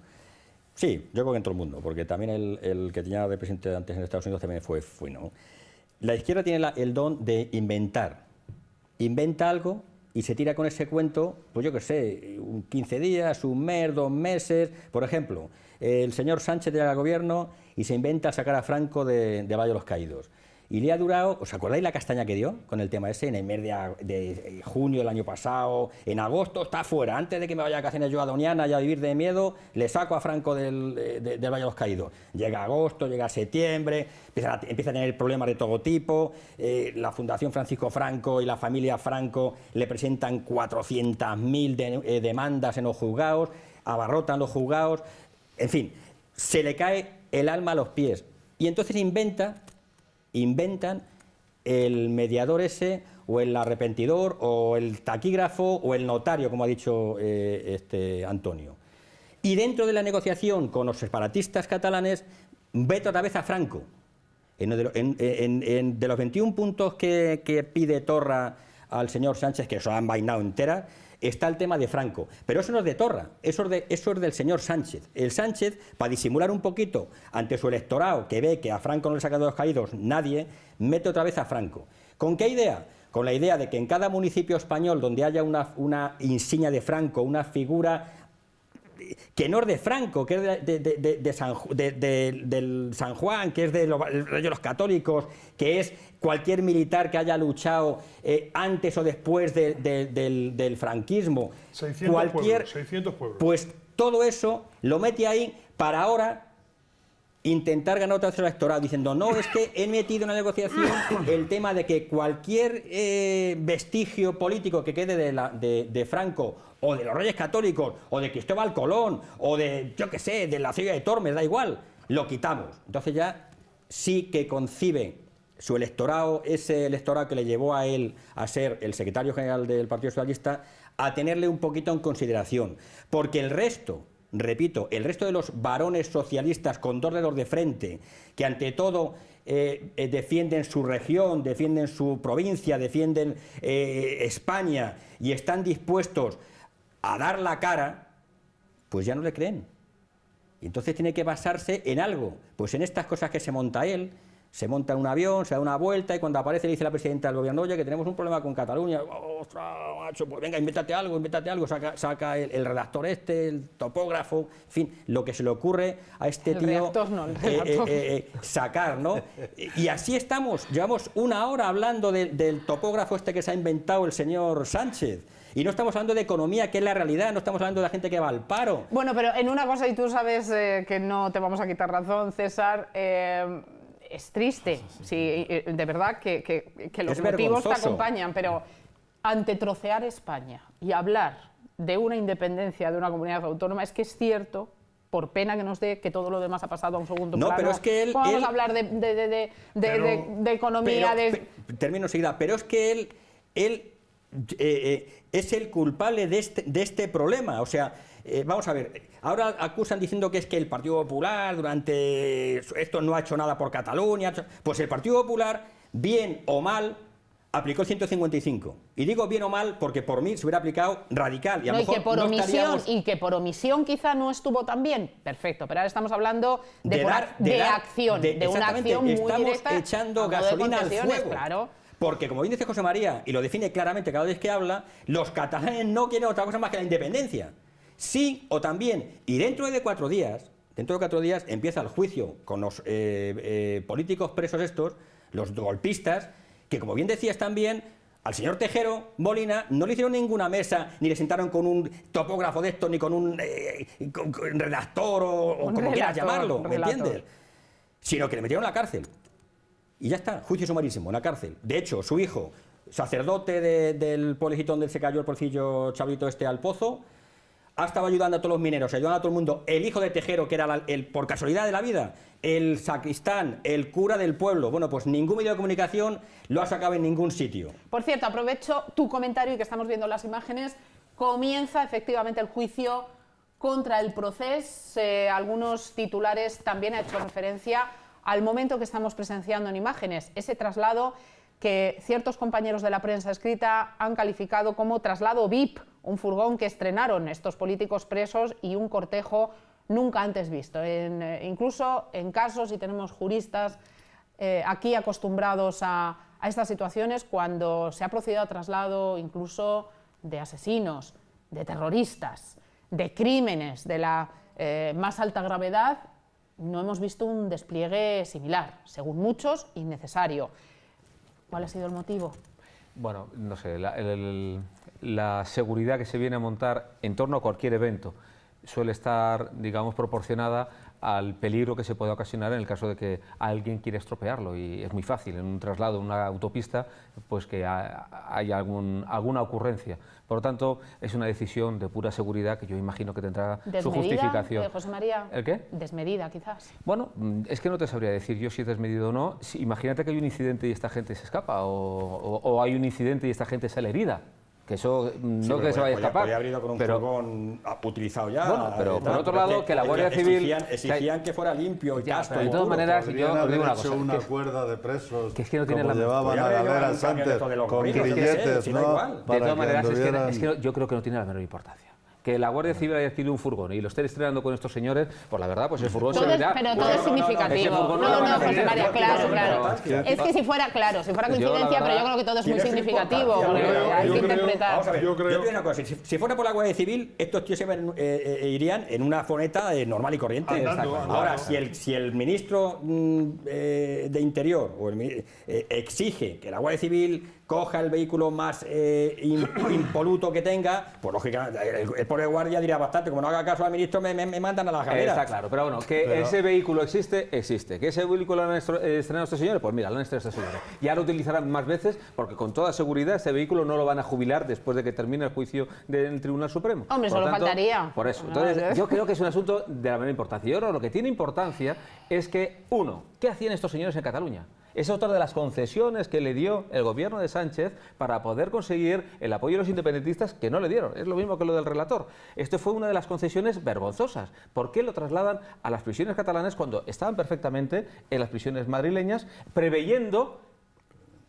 sí, yo creo que en todo el mundo, porque también el, que tenía de presidente antes en Estados Unidos también fue, fue ¿no? La izquierda tiene el don de inventar, inventa algo y se tira con ese cuento, pues yo qué sé, un 15 días, un mes, dos meses, por ejemplo el señor Sánchez llega al gobierno y se inventa sacar a Franco de, de Valle de los Caídos. Y le ha durado, ¿os acordáis la castaña que dio con el tema ese? En el mes de, eh, junio del año pasado, en agosto está fuera, antes de que me vaya a vacaciones yo a Doniana y a vivir de miedo, le saco a Franco del, de, Valle de los Caídos. Llega agosto, llega septiembre, empieza a, tener problemas de todo tipo, eh, la Fundación Francisco Franco y la familia Franco le presentan 400.000 eh, demandas en los juzgados, abarrotan los juzgados, en fin, se le cae el alma a los pies. Y entonces inventa, inventan el mediador ese, o el arrepentidor, o el taquígrafo, o el notario, como ha dicho eh, este Antonio. Y dentro de la negociación con los separatistas catalanes, vete otra vez a Franco. En, de los 21 puntos que, pide Torra al señor Sánchez, que se han vainado entera, Está el tema de Franco, pero eso no es de Torra, eso es, del señor Sánchez. El Sánchez, para disimular un poquito ante su electorado que ve que a Franco no le saca caídos nadie, mete otra vez a Franco. ¿Con qué idea? Con la idea de que en cada municipio español donde haya una, una insignia de Franco, una figura que no es de Franco, que es de, San, del San Juan, que es de los, los católicos, que es cualquier militar que haya luchado eh, antes o después del, franquismo. 600 cualquier, pueblos, 600 Pues todo eso lo mete ahí para ahora intentar ganar otra vez diciendo no, es que he metido en la negociación el tema de que cualquier eh, vestigio político que quede de, de Franco o de los Reyes Católicos, o de Cristóbal Colón, o de, yo qué sé, de la ciudad de Tormes, da igual, lo quitamos. Entonces ya sí que concibe su electorado, ese electorado que le llevó a él a ser el secretario general del Partido Socialista, a tenerle un poquito en consideración. Porque el resto, repito, el resto de los varones socialistas con dos dedos de frente, que ante todo eh, eh, defienden su región, defienden su provincia, defienden eh, España y están dispuestos a dar la cara, pues ya no le creen. entonces tiene que basarse en algo, pues en estas cosas que se monta él, se monta en un avión, se da una vuelta y cuando aparece le dice la presidenta del gobierno, oye, que tenemos un problema con Cataluña, ostras, macho, pues venga, invéntate algo, invéntate algo, saca, el, redactor este, el topógrafo, en fin, lo que se le ocurre a este tío eh, eh, eh, sacar, ¿no? Y así estamos, llevamos una hora hablando del topógrafo este que se ha inventado el señor Sánchez y no estamos hablando de economía, que es la realidad, no estamos hablando de la gente que va al paro. Bueno, pero en una cosa, y tú sabes eh, que no te vamos a quitar razón, César. Eh, es triste, sí, eh, de verdad que, los motivos te acompañan, pero ante trocear España y hablar de una independencia de una comunidad autónoma, es que es cierto por pena que nos dé que todo lo demás ha pasado a un segundo no, pero es que él... Vamos a hablar de, de, de, de economía, de... Termino enseguida, pero es que él, él eh, eh, es el culpable de este, de este problema. O sea, eh, vamos a ver, ahora acusan diciendo que es que el Partido Popular durante esto no ha hecho nada por Cataluña. Pues el Partido Popular, bien o mal, aplicó el 155. Y digo bien o mal porque por mí se hubiera aplicado radical. Y, que por omisión, y que por omisión quizá no estuvo tan bien. Perfecto, pero ahora estamos hablando de, de, de, acción, de, una acción muy directa. Estamos echando gasolina al fuego. Claro. Porque, como bien dice José María, y lo define claramente cada vez que habla, los catalanes no quieren otra cosa más que la independencia. Sí o también, y dentro de cuatro días, dentro de cuatro días empieza el juicio con los eh, eh, políticos presos estos, los golpistas, que como bien decías también, al señor Tejero Molina no le hicieron ninguna mesa, ni le sentaron con un topógrafo de estos, ni eh, con un redactor o, como quieras llamarlo, ¿me entiendes? Sino que le metieron a la cárcel. Y ya está, juicio sumarísimo, en la cárcel. De hecho, su hijo, sacerdote del pueblecito donde se cayó el porcillo Chavito este al pozo, ha estado ayudando a todos los mineros, ayudando a todo el mundo. El hijo de Tejero, que era el, por casualidad de la vida, el sacristán, el cura del pueblo. Bueno, pues ningún medio de comunicación lo ha sacado en ningún sitio. Por cierto, aprovecho tu comentario y que estamos viendo las imágenes. Comienza efectivamente el juicio contra el proceso. Eh, algunos titulares también ha hecho referencia al momento que estamos presenciando en imágenes, ese traslado que ciertos compañeros de la prensa escrita han calificado como traslado VIP, un furgón que estrenaron estos políticos presos y un cortejo nunca antes visto. Eh, incluso en casos, y tenemos juristas eh, aquí acostumbrados a, estas situaciones, cuando se ha procedido a traslado incluso de asesinos, de terroristas, de crímenes de la eh, más alta gravedad, no hemos visto un despliegue similar, según muchos, innecesario. ¿Cuál ha sido el motivo? Bueno, no sé, la, seguridad que se viene a montar en torno a cualquier evento suele estar, digamos, proporcionada al peligro que se puede ocasionar en el caso de que alguien quiera estropearlo y es muy fácil en un traslado, en una autopista, pues que haya algún, alguna ocurrencia. Por lo tanto, es una decisión de pura seguridad que yo imagino que tendrá su justificación. José María. ¿El qué? Desmedida, quizás. Bueno, mm, es que no te sabría decir yo si es desmedido o no. imagínate que hay un incidente y esta gente se escapa o hay un incidente y esta gente sale herida que eso mm, no que se vaya a escapar. Podía haber con un pero, furgón utilizado ya. Bueno, pero eh, por otro lado, que la Guardia Civil... Exigían, exigían que fuera limpio y ya, casto. de todas maneras, yo digo una cosa. una que, cuerda de presos que es que no tiene la... llevaban a la vera antes, con billetes ¿no? De todas maneras, es que yo creo que no tiene la menor importancia que la Guardia Civil haya tenido un furgón y lo esté estrenando con estos señores, pues la verdad, pues el furgón todo se vendrá. Pero todo es significativo. No, no, no, pues, José María, claro, claro. Es que si fuera, claro, si fuera coincidencia, pero yo creo que todo es muy significativo. Hay que interpretar. Yo creo una cosa, si fuera por la Guardia Civil, estos tíos se eh, eh, eh, irían en una foneta normal y corriente. Ahora, si el, si el ministro mm, de Interior exige que la Guardia Civil coja el vehículo más eh, impoluto que tenga, pues lógicamente el, el, guardia dirá bastante, como no haga caso al ministro me, me, mandan a la galera. Está claro, pero bueno, que ese vehículo existe, existe. Que ese vehículo lo han eh, estrenado estos señores, pues mira, lo han estrenado estos señores. Ya lo utilizarán más veces porque con toda seguridad ese vehículo no lo van a jubilar después de que termine el juicio del Tribunal Supremo. Hombre, solo faltaría. Por eso. Entonces, yo creo que es un asunto de la menor importancia. Y ahora lo que tiene importancia es que, uno, ¿qué hacían estos señores en Cataluña? Es otra de las concesiones que le dio el gobierno de Sánchez para poder conseguir el apoyo de los independentistas que no le dieron. Es lo mismo que lo del relator. Esto fue una de las concesiones vergonzosas. ¿Por qué lo trasladan a las prisiones catalanas cuando estaban perfectamente en las prisiones madrileñas, preveyendo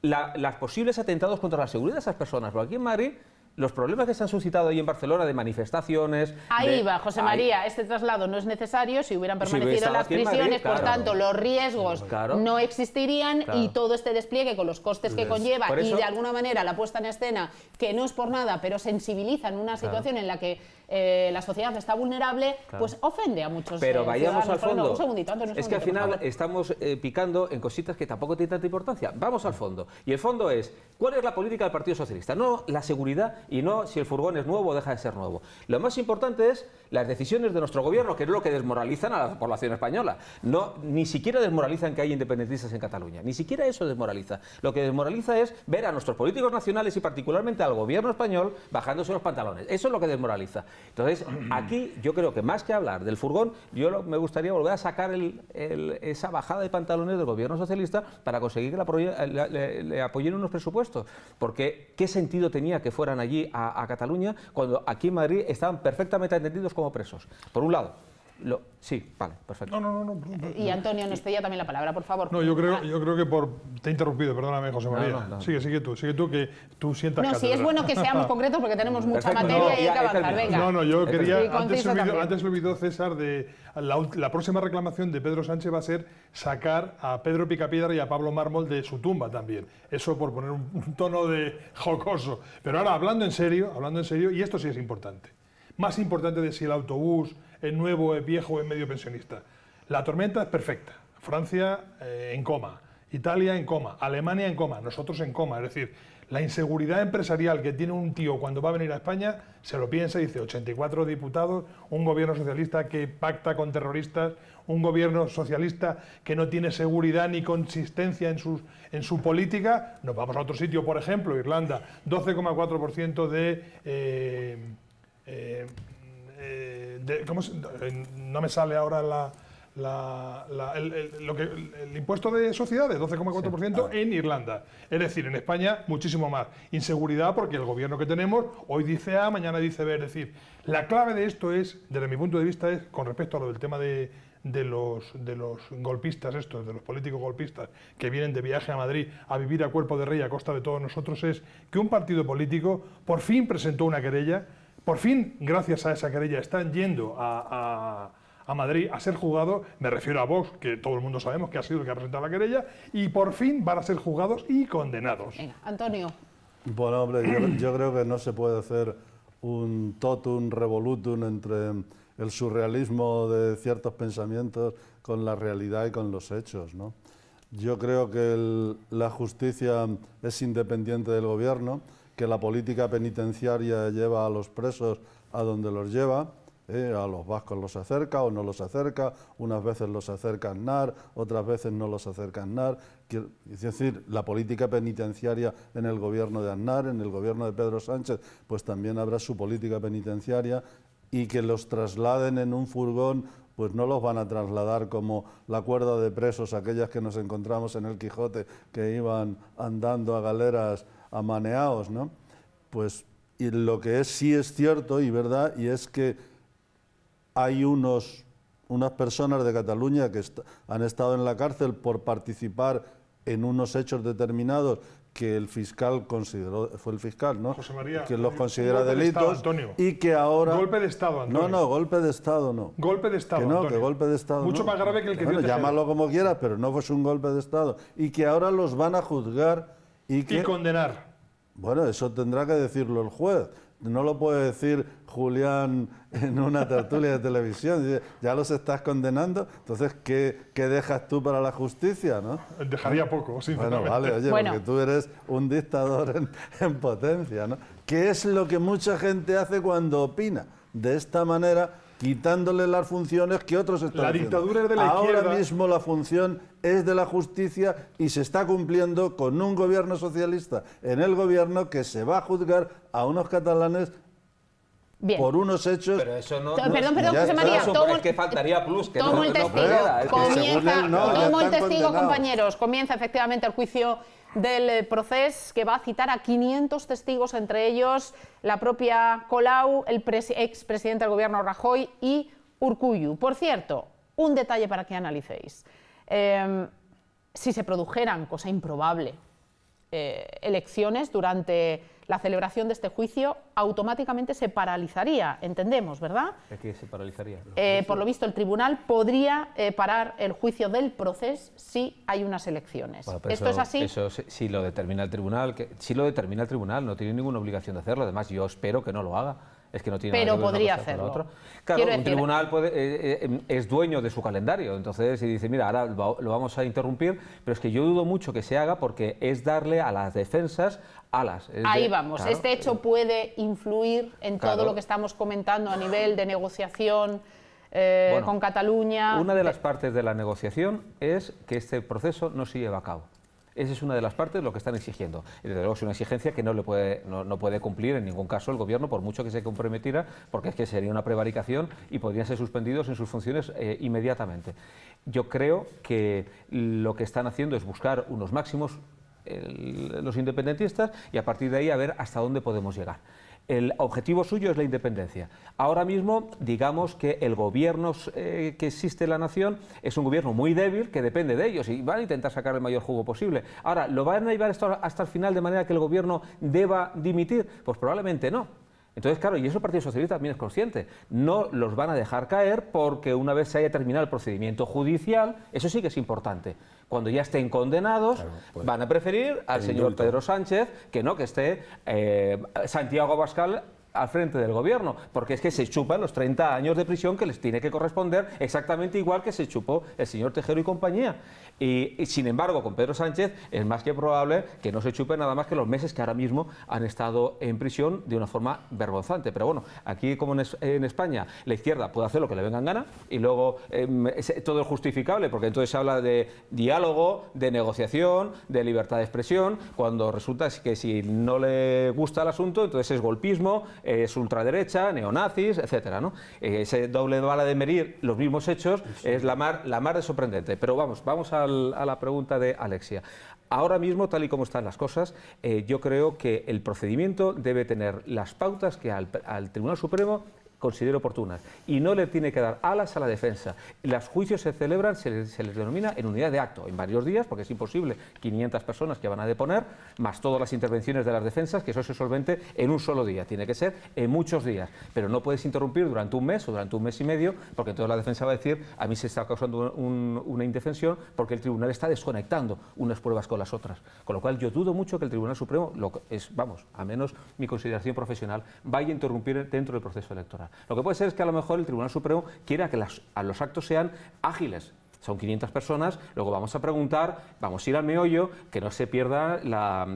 los posibles atentados contra la seguridad de esas personas? aquí en Madrid los problemas que se han suscitado ahí en Barcelona de manifestaciones. Ahí va, José María, este traslado no es necesario si hubieran permanecido en las prisiones, por tanto, los riesgos no existirían y todo este despliegue con los costes que conlleva y de alguna manera la puesta en escena, que no es por nada, pero sensibiliza en una situación en la que eh, la sociedad está vulnerable, pues ofende a muchos. Pero eh, vayamos al fondo. es que al final estamos eh, picando en cositas que tampoco tienen tanta importancia. Vamos al fondo. Y el fondo es, ¿cuál es la política del Partido Socialista? No la seguridad y no si el furgón es nuevo o deja de ser nuevo. Lo más importante es las decisiones de nuestro gobierno, que es lo que desmoralizan a la población española. No, ni siquiera desmoralizan que hay independentistas en Cataluña. Ni siquiera eso desmoraliza. Lo que desmoraliza es ver a nuestros políticos nacionales y particularmente al gobierno español bajándose los pantalones. Eso es lo que desmoraliza. Entonces, aquí yo creo que más que hablar del furgón, yo me gustaría volver a sacar el, esa bajada de pantalones del gobierno socialista para conseguir que la, eh, le, apoyen unos presupuestos. Porque, ¿qué sentido tenía que fueran allí a, a Cataluña cuando aquí en Madrid estaban perfectamente entendidos como presos? Por un lado sí, vale, perfecto. No, no, no, no, Y Antonio nos pedía también la palabra, por favor. No, yo creo, ah. yo creo que por... Te he interrumpido, perdóname, José María. sigue, sigue tú, sigue tú, que tú sientas No, sí, si es bueno que seamos concretos porque tenemos mucha materia y hay que avanzar, venga. No, no, yo quería... antes, se olvidó, César de... La, próxima reclamación de Pedro Sánchez va a ser sacar a Pedro Picapiedra y a Pablo Mármol de su tumba también. Eso por poner un, un tono de jocoso. Pero ahora, hablando en serio, hablando en serio, y esto sí es importante. Más importante de si el autobús es nuevo, es viejo, es medio pensionista. La tormenta es perfecta. Francia eh, en coma, Italia en coma, Alemania en coma, nosotros en coma. Es decir, la inseguridad empresarial que tiene un tío cuando va a venir a España, se lo piensa y dice 84 diputados, un gobierno socialista que pacta con terroristas, un gobierno socialista que no tiene seguridad ni consistencia en, en su política. Nos vamos a otro sitio, por ejemplo, Irlanda, 12,4% de... Eh, eh, eh, no me sale ahora el, impuesto de sociedades, 12,4% en Irlanda. Es decir, en España muchísimo más. Inseguridad porque el gobierno que tenemos hoy dice A, mañana dice B. Es decir, la clave de esto es, desde mi punto de vista, es con respecto a lo del tema de, los, de los golpistas estos, de los políticos golpistas que vienen de viaje a Madrid a vivir a cuerpo de rey a costa de todos nosotros, es que un partido político por fin presentó una querella por fin, gracias a esa querella, están yendo a, Madrid a ser juzgados, me refiero a vos, que todo el mundo sabemos que ha sido el que ha presentado la querella, y por fin van a ser juzgados y condenados. Antonio. Bueno, hombre, yo, creo que no se puede hacer un totum revolutum entre el surrealismo de ciertos pensamientos con la realidad y con los hechos, ¿no? Yo creo que la justicia es independiente del gobierno, que la política penitenciaria lleva a los presos a donde los lleva. ¿eh? a los vascos los acerca o no los acerca, unas veces los acerca NAR, otras veces no los acerca NAR. Es decir, la política penitenciaria en el gobierno de Aznar, en el gobierno de Pedro Sánchez, pues también habrá su política penitenciaria y que los trasladen en un furgón pues no los van a trasladar como la cuerda de presos, aquellas que nos encontramos en el Quijote, que iban andando a galeras ...amaneados, ¿no? Pues lo que es, sí es cierto y verdad, y es que hay unos, unas personas de Cataluña que han estado en la cárcel por participar en unos hechos determinados que el fiscal consideró, fue el fiscal, ¿no? José María, que los considera delitos y que ahora... Golpe de Estado, Antonio. No, no, golpe de Estado no. Golpe de Estado, Que no, que golpe de Estado Mucho más grave que el que bueno, Llámalo como quieras, pero no fue un golpe de Estado. Y que ahora los van a juzgar y, que, condenar. Bueno, eso tendrá que decirlo el juez. No lo puede decir Julián en una tertulia de televisión. Ya los estás condenando. Entonces, ¿qué, dejas tú para la justicia? ¿no? Dejaría poco, sinceramente. Bueno, vale, oye, porque tú eres un dictador en, potencia. ¿no? ¿Qué es lo que mucha gente hace cuando opina? De esta manera, quitándole las funciones que otros están La dictadura es de la Ahora mismo la función es de la justicia y se está cumpliendo con un gobierno socialista en el gobierno que se va a juzgar a unos catalanes por unos hechos. Pero perdón, perdón, José María. Tomo, que faltaría plus. Que no, el testigo. compañeros. Comienza efectivamente el juicio del eh, proceso que va a citar a 500 testigos, entre ellos la propia Colau, el expresidente del gobierno Rajoy y Urcuyu. Por cierto, un detalle para que analicéis. Em, si se produjeran, cosa improbable, eh, elecciones durante la celebración de este juicio, automáticamente se paralizaría, entendemos, ¿verdad? Es que se paralizaría. Eh, por lo visto, el tribunal podría eh, parar el juicio del proceso si hay unas elecciones. ¿Esto es así? Eso si, lo determina el tribunal, si lo determina el tribunal, no tiene ninguna obligación de hacerlo. Además, yo espero que no lo haga es que no tiene pero podría hacerlo. Claro, un tribunal eh, eh, es dueño de su calendario, entonces si dice, mira, ahora lo vamos a interrumpir, pero es que yo dudo mucho que se haga porque es darle a las defensas alas. Ahí vamos, este hecho eh. puede influir en todo lo que estamos comentando a nivel de negociación. con Cataluña. Una de las partes de la negociación es que este proceso no se lleva a cabo. Esa es una de las partes de lo que están exigiendo. Desde luego es una exigencia que no, puede, cumplir en ningún caso el Gobierno, por mucho que se comprometiera, porque es que sería una prevaricación y podrían ser suspendidos en sus funciones eh, inmediatamente. Yo creo que lo que están haciendo es buscar unos máximos los independentistas y a partir de ahí a ver hasta dónde podemos llegar el objetivo suyo es la independencia. Ahora mismo, digamos que el gobierno eh, que existe en la nación es un gobierno muy débil que depende de ellos y van a intentar sacar el mayor jugo posible. Ahora, ¿lo van a llevar hasta el final de manera que el gobierno deba dimitir? Pues probablemente no. Entonces, claro, y eso el Partido Socialista también es consciente. No los van a dejar caer porque una vez se haya terminado el procedimiento judicial, eso sí que es importante. Cuando ya estén condenados, pues, van a preferir al señor Pedro Sánchez que no, que esté eh, Santiago Abascal al frente del gobierno, porque es que se chupan los 30 años de prisión que les tiene que corresponder exactamente igual que se chupó el señor Tejero y compañía. Y, sin embargo, con Pedro Sánchez es más que probable que no se chupe nada más que los meses que ahora mismo han estado en prisión de una forma vergonzante. Pero bueno, aquí como en, España la izquierda puede hacer lo que le vengan gana y luego em, eh, todo es justificable, porque entonces se habla de diálogo, de negociación, de libertad de expresión, cuando resulta que si no le gusta el asunto, entonces es golpismo, es ultraderecha, neonazis, etcétera. ¿no? Eh, ese doble bala de Merir, los mismos hechos, es la mar, la de sorprendente. Pero vamos, vamos a la pregunta de Alexia. Ahora mismo, tal y como están las cosas, eh, yo creo que el procedimiento debe tener las pautas que al, al Tribunal Supremo considero oportunas y no le tiene que dar alas a la defensa. Los juicios se celebran, se les, denomina en unidad de acto, en varios días, porque es imposible 500 personas que van a deponer, más todas las intervenciones de las defensas, que eso se solvente en un solo día, tiene que ser en muchos días, pero no puedes interrumpir durante un mes o durante un mes y medio, porque entonces la defensa va a decir, a mí se está causando una indefensión porque el tribunal está desconectando unas pruebas con las otras, con lo cual yo dudo mucho que el Tribunal Supremo, lo es, vamos, a menos mi consideración profesional, vaya a interrumpir dentro del proceso electoral. Lo que puede ser es que a lo mejor el Tribunal Supremo quiera que los actos sean ágiles, son 500 personas, luego vamos a preguntar, vamos a ir al meollo, que no se pierda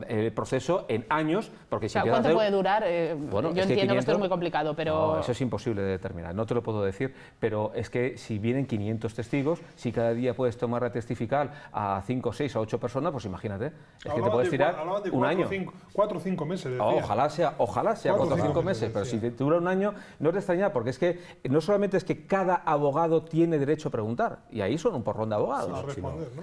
el proceso en años, porque si ¿Cuánto puede durar? Eh, bueno, yo entiendo que, esto es muy complicado, pero... No, eso es imposible de determinar, no te lo puedo decir, pero es que si vienen 500 testigos, si cada día puedes tomar a testificar a 5, 6, a 8 personas, pues imagínate, es que te puedes tirar un año. 4 o 5 meses. Oh, ojalá sea, ojalá sea 4 o 5 meses, pero si dura un año, no te extrañar, porque es que no solamente es que cada abogado tiene derecho a preguntar, y ahí son un porrón de abogados.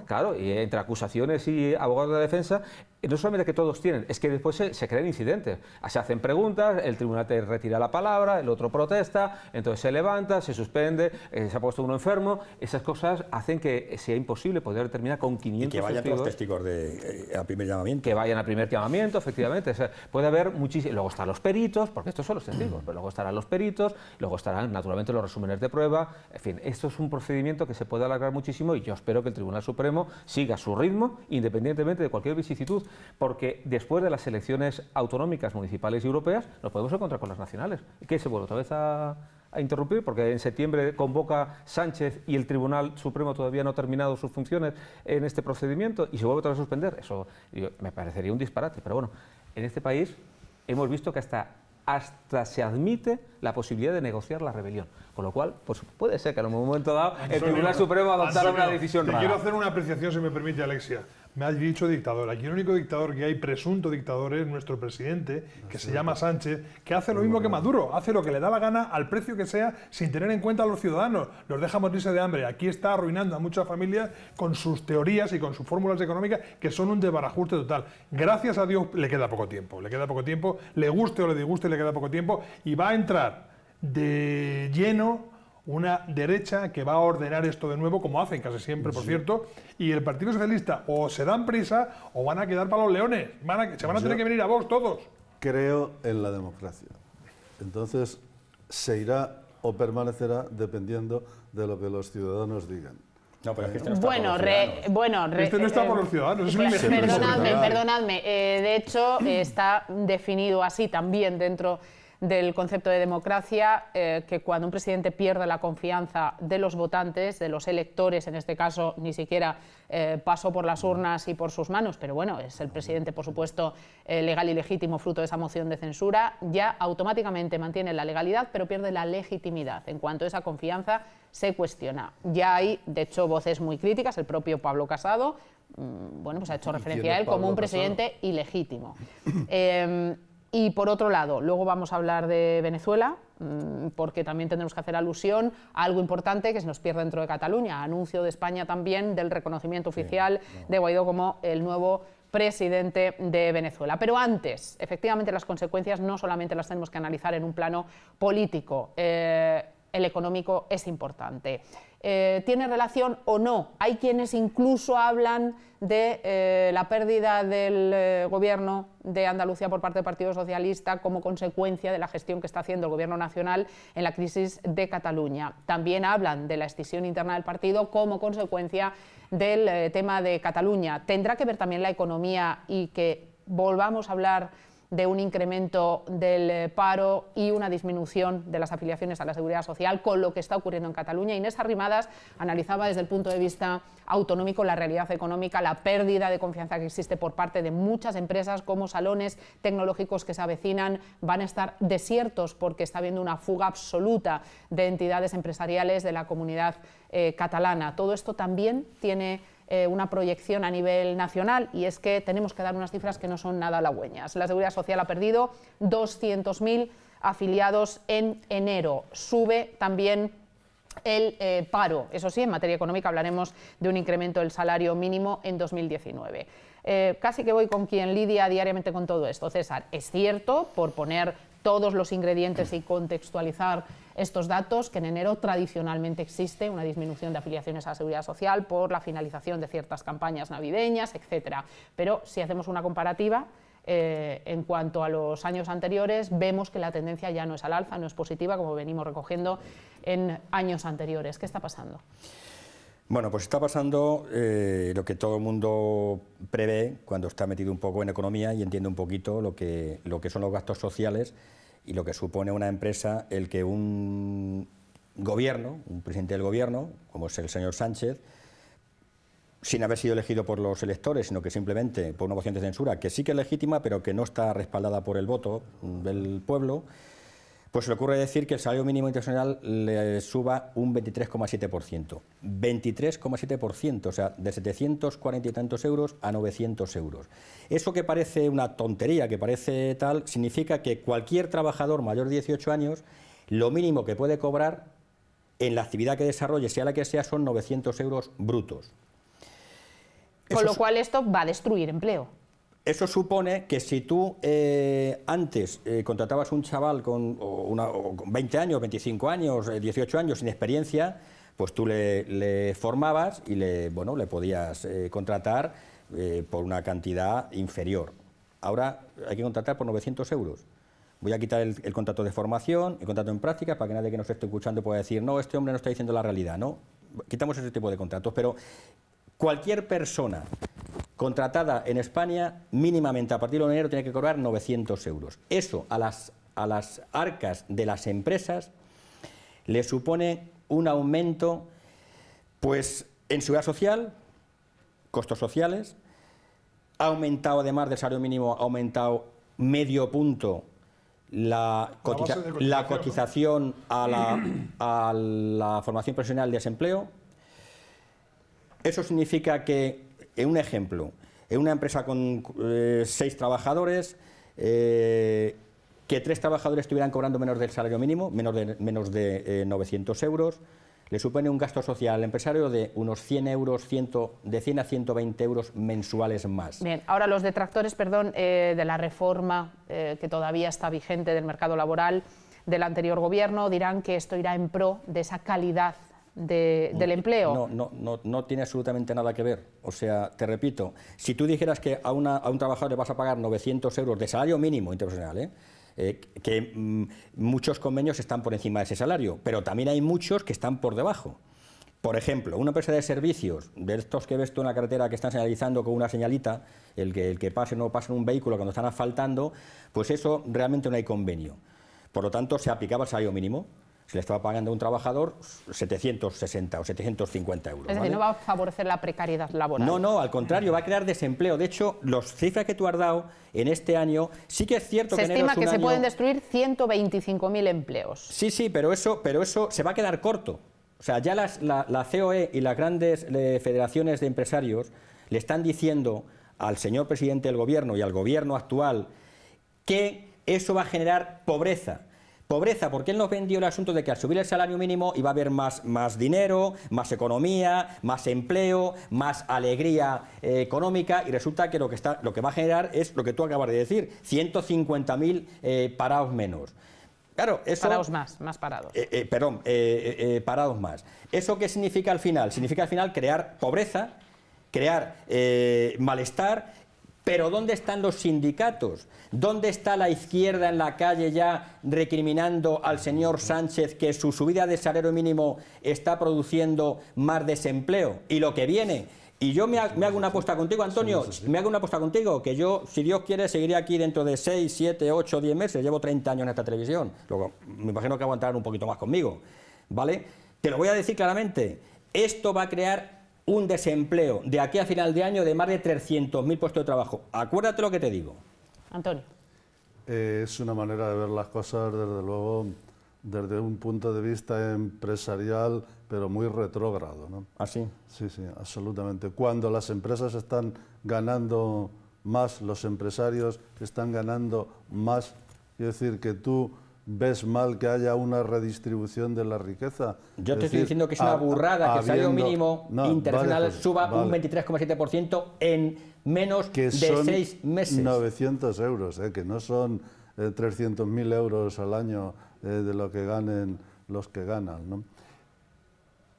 Claro, y entre acusaciones y abogados de defensa, no solamente que todos tienen, es que después se, creen crean incidentes. Se hacen preguntas, el tribunal te retira la palabra, el otro protesta, entonces se levanta, se suspende, eh, se ha puesto uno enfermo. Esas cosas hacen que sea imposible poder terminar con 500 y que vayan los testigos de, eh, a primer llamamiento. Que vayan a primer llamamiento, efectivamente. puede haber muchísimos. Luego están los peritos, porque estos son los testigos, pero luego estarán los peritos, luego estarán naturalmente los resúmenes de prueba. En fin, esto es un procedimiento que se puede alargar muchísimo y yo espero que el Tribunal Supremo siga su ritmo, independientemente de cualquier vicisitud porque después de las elecciones autonómicas, municipales y europeas, nos podemos encontrar con las nacionales. ¿Qué se vuelve otra vez a, interrumpir? Porque en septiembre convoca Sánchez y el Tribunal Supremo todavía no ha terminado sus funciones en este procedimiento y se vuelve otra vez a suspender. Eso me parecería un disparate, pero bueno, en este país hemos visto que hasta hasta se admite la posibilidad de negociar la rebelión. Con lo cual, pues, puede ser que en un momento dado el Tribunal Supremo adoptara una decisión Te quiero hacer una apreciación, si me permite, Alexia me ha dicho dictador. Aquí el único dictador que hay, presunto dictador, es nuestro presidente, que se llama pues. Sánchez, que hace lo mismo que Maduro, hace lo que le da la gana al precio que sea, sin tener en cuenta a los ciudadanos. Los dejamos morirse de hambre. Aquí está arruinando a muchas familias con sus teorías y con sus fórmulas económicas, que son un desbarajuste total. Gracias a Dios le queda poco tiempo, le queda poco tiempo, le guste o le disguste, le queda poco tiempo, y va a entrar de lleno una derecha que va a ordenar esto de nuevo, como hacen casi siempre, por cierto, y el Partido Socialista o se dan prisa o van a quedar para los leones, se van a pues tener que venir a vos todos. Creo en la democracia. Entonces, se irá o permanecerá dependiendo de lo que los ciudadanos digan. bueno, bueno, no está por los ciudadanos. un eh, perdonadme, perdonadme. Eh, de hecho, está definido así también dentro del concepto de democracia, eh, que cuando un presidente pierde la confianza de los votantes, de los electores, en este caso ni siquiera eh, pasó por las urnas y por sus manos, pero bueno, es el presidente, por supuesto, eh, legal y legítimo fruto de esa moción de censura, ya automáticamente mantiene la legalidad, pero pierde la legitimidad. En cuanto a esa confianza, se cuestiona. Ya hay, de hecho, voces muy críticas, el propio Pablo Casado, mm, bueno, pues ha hecho referencia a él como un presidente ilegítimo. Em, y por otro lado, luego vamos a hablar de Venezuela, mm, porque también tendremos que hacer alusión a algo importante que se nos pierde dentro de Cataluña, anuncio de España también del reconocimiento oficial de Guaidó como el nuevo presidente de Venezuela. Pero antes, efectivamente, las consecuencias no solamente las tenemos que analizar en un plano político. Eh, el económico es importante. Eh, ¿Tiene relación o no? Hay quienes incluso hablan de eh, la pérdida del eh, gobierno de Andalucía por parte del Partido Socialista como consecuencia de la gestión que está haciendo el gobierno nacional en la crisis de Cataluña. También hablan de la escisión interna del partido como consecuencia del tema de Cataluña. ¿Tendrá que ver también la economía y que volvamos a hablar de un incremento del eh, paro y una disminución de las afiliaciones a la seguridad social con lo que está ocurriendo en Cataluña. Inés Arrimadas analizaba desde el punto de vista autonómico la realidad económica, la pérdida de confianza que existe por parte de muchas empresas como salones tecnológicos que se avecinan van a estar desiertos porque está habiendo una fuga absoluta de entidades empresariales de la comunidad eh, catalana. Todo esto también tiene eh, una proyección a nivel nacional y es que tenemos que dar unas cifras que no son nada halagüeñas. La Seguridad Social ha perdido 200.000 afiliados en enero. Sube también el eh, paro. Eso sí, en materia económica hablaremos de un incremento del salario mínimo en 2019. Eh, casi que voy con quien lidia diariamente con todo esto. César, es cierto, por poner todos los ingredientes y contextualizar estos datos, que en enero tradicionalmente existe una disminución de afiliaciones a la seguridad social por la finalización de ciertas campañas navideñas, etcétera. Pero si hacemos una comparativa, eh, en cuanto a los años anteriores, vemos que la tendencia ya no es al alza, no es positiva, como venimos recogiendo en años anteriores. ¿Qué está pasando? Bueno, pues está pasando eh, lo que todo el mundo prevé cuando está metido un poco en economía y entiende un poquito lo que son los gastos sociales y lo que supone una empresa el que un gobierno, un presidente del gobierno, como es el señor Sánchez, sin haber sido elegido por los electores, sino que simplemente por una moción de censura que sí que es legítima, pero que no está respaldada por el voto del pueblo, pues se le ocurre decir que el salario mínimo internacional le suba un 23,7%. 23,7%, o sea, de 740 y tantos euros a 900 euros. Eso que parece una tontería, que parece tal, significa que cualquier trabajador mayor de 18 años, lo mínimo que puede cobrar en la actividad que desarrolle, sea la que sea, son 900 euros brutos. Con lo cual esto va a destruir empleo eso supone que si tú eh, antes eh, contratabas un chaval con, 20 años, 25 años, 18 eh, años sin experiencia, pues tú le, formabas y le, bueno, le podías contratar por una cantidad inferior. Ahora hay que contratar por 900 euros. Voy a quitar el, contrato de formación, el contrato en práctica, para que nadie que nos esté escuchando pueda decir, no, este hombre no está diciendo la realidad, ¿no? Quitamos ese tipo de contratos, pero cualquier persona contratada en España, mínimamente a partir de enero tiene que cobrar 900 euros. Eso a las, a las arcas de las empresas le supone un aumento pues, en seguridad social, costos sociales, ha aumentado además del salario mínimo, ha aumentado medio punto la, cotización, a, la, a la formación profesional de desempleo. Eso significa que en un ejemplo, en una empresa con eh, seis trabajadores, eh, que tres trabajadores estuvieran cobrando menos del salario mínimo, menos de, menos de 900 eh, euros, le supone un gasto social al empresario de unos 100 euros, de 100 a 120 euros mensuales más. Bien, ahora los detractores, perdón, de la reforma que todavía está vigente del mercado laboral del anterior gobierno dirán que esto irá en pro de esa calidad del empleo. No, no, no, no, tiene absolutamente nada que ver. O sea, te repito, si tú dijeras que a, a un trabajador le vas a pagar 900 euros de salario mínimo interprofesional, ¿eh? eh que mm, muchos convenios están por encima de ese salario, pero también hay muchos que están por debajo. Por ejemplo, una empresa de servicios, de estos que ves tú en la carretera que están señalizando con una señalita, el que, el que pase o no pase en un vehículo cuando están asfaltando, pues eso realmente no hay convenio. Por lo tanto, se aplicaba el salario mínimo se le estaba pagando a un trabajador 760 o 750 euros. Es decir, no va a favorecer la precariedad laboral. No, no, al contrario, va a crear desempleo. De hecho, las cifras que tú has dado en este año, sí que es cierto se que... Se estima que se pueden destruir 125.000 empleos. Sí, sí, pero eso, pero eso se va a quedar corto. O sea, ya la, COE y las grandes eh, federaciones de empresarios le están diciendo al señor presidente del gobierno y al gobierno actual que eso va a generar pobreza. Pobreza, porque él nos vendió el asunto de que al subir el salario mínimo iba a haber más, más dinero, más economía, más empleo, más alegría eh, económica y resulta que lo que, está, lo que va a generar es lo que tú acabas de decir, 150.000 eh, parados menos. Claro, eso, parados más, más parados. Eh, perdón, parados más. ¿Eso qué significa al final? Significa al final crear pobreza, crear malestar pero ¿dónde están los sindicatos? ¿Dónde está la izquierda en la calle ya recriminando al señor Sánchez que su subida de salario mínimo está produciendo más desempleo? Y lo que viene. Y yo me, hago una apuesta contigo, Antonio, me hago una apuesta contigo, que yo, si Dios quiere, seguiré aquí dentro de 6, 7, 8, 10 meses. Llevo 30 años en esta televisión. Luego, me imagino que aguantarán un poquito más conmigo. ¿Vale? Te lo voy a decir claramente. Esto va a crear un desempleo de aquí a final de año de más de 300.000 puestos de trabajo. Acuérdate lo que te digo. Antonio. Eh, es una manera de ver las cosas, desde luego, desde un punto de vista empresarial, pero muy retrógrado. ¿no? ¿Así? ¿Ah, sí, sí, absolutamente. Cuando las empresas están ganando más, los empresarios están ganando más, es decir, que tú ves mal que haya una redistribución de la riqueza. Yo te estoy diciendo que es una burrada que el salario mínimo internacional pues, suba un 23,7% en menos de seis meses. 900 euros, eh, que no son 300.000 eh, euros al año eh, de lo que ganen los que ganan.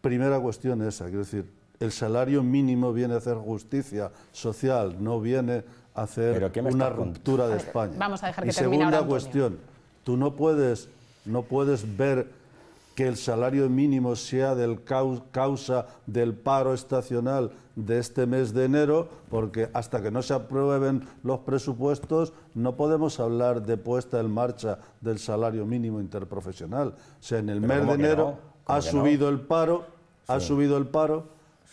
Primera cuestión esa, quiero decir, el salario mínimo viene a hacer justicia social, no viene a hacer una ruptura de España. Vamos a dejar que y segunda cuestión Tú no puedes, no puedes ver que el salario mínimo sea del causa del paro estacional de este mes de enero, porque hasta que no se aprueben los presupuestos no podemos hablar de puesta en marcha del salario mínimo interprofesional. O sea, en el mes de enero ha subido el paro, ha subido el paro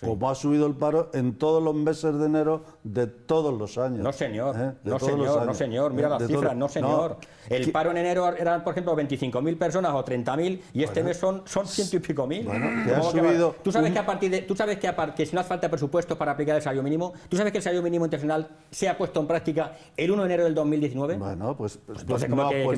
como ha subido el paro en todos los meses de enero de todos los años. No, señor. ¿Eh? ¿Eh? No, señor. No, señor. Mira las cifras. No, señor. El paro en enero eran, por ejemplo, 25.000 personas o 30.000 y este mes son, son ciento y pico mil. Tú sabes que a partir de... Tú sabes que, a si no hace falta presupuesto para aplicar el salario mínimo, tú sabes que el salario mínimo internacional se ha puesto en práctica el 1 de enero del 2019. Bueno, pues, pues, pues, pues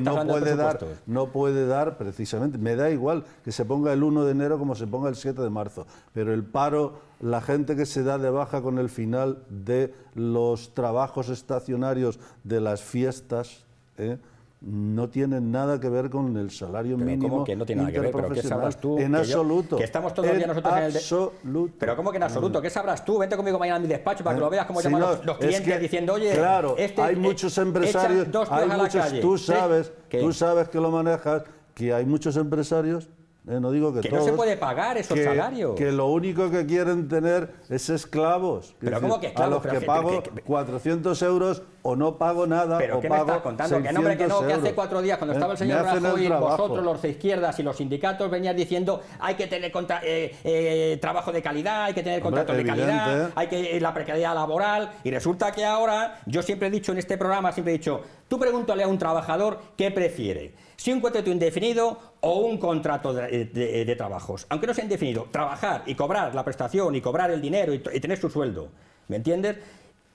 no, puede dar, no puede dar precisamente. Me da igual que se ponga el 1 de enero como se ponga el 7 de marzo, pero el paro la gente que se da de baja con el final de los trabajos estacionarios de las fiestas, ¿eh? no tiene nada que ver con el salario mínimo. ¿Cómo que no tiene nada que ver? ¿Pero qué sabrás tú? En absoluto. que estamos todos los días nosotros en el. Absoluto. ¿Pero cómo que en absoluto? ¿Qué sabrás tú? Vente conmigo mañana a mi despacho para que lo ¿Eh? veas como llaman los, clientes diciendo, oye, este, hay eh, muchos empresarios, hay muchos, tú sabes, tú sabes que lo manejas, que hay muchos empresarios eh, que, no se puede pagar esos salarios. Que lo único que quieren tener es esclavos. Pero que esclavos? A los que pago 400 euros o no pago nada. ¿Pero o pago Que que hace cuatro días cuando estaba el eh, señor Rajoy, vosotros, los de izquierdas y los sindicatos, venían diciendo hay que tener eh, trabajo de calidad, hay que tener contratos de calidad, hay que la precariedad laboral. Y resulta que ahora, yo siempre he dicho en este programa, siempre he dicho, Tú pregúntale a un trabajador qué prefiere, si un contrato indefinido o un contrato eh, eh, de, trabajos. Aunque no sea indefinido, trabajar y cobrar la prestación y cobrar el dinero y, y tener su sueldo. ¿Me entiendes?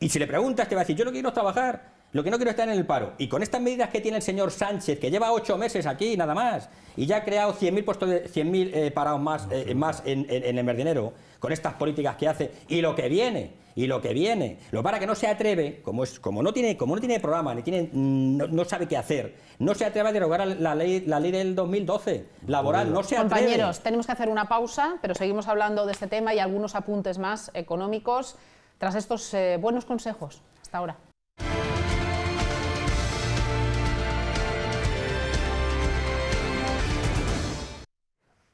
Y si le preguntas, te va a decir, yo no quiero trabajar, lo que no quiero es estar en el paro. Y con estas medidas que tiene el señor Sánchez, que lleva ocho meses aquí nada más, y ya ha creado 100.000 puestos de 100.000 eh, parados más, eh, más en, el merdinero, con estas políticas que hace y lo que viene, y lo que viene. Lo para que no se atreve, como es, como no tiene, como no tiene programa, ni tiene, mm, no, sabe qué hacer, no se atreve a derogar la ley, la ley del 2012 laboral, no se atreve. Compañeros, tenemos que hacer una pausa, pero seguimos hablando de este tema y algunos apuntes más económicos tras estos eh, buenos consejos. Hasta ahora.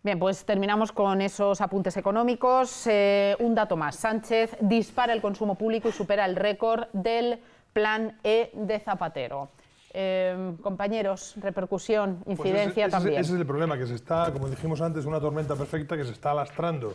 Bien, pues terminamos con esos apuntes económicos. Eh, un dato más. Sánchez dispara el consumo público y supera el récord del plan E de Zapatero. Em, compañeros, repercusión, pues incidencia también. Ese es el problema, que se está, como dijimos antes, una tormenta perfecta que se está alastrando,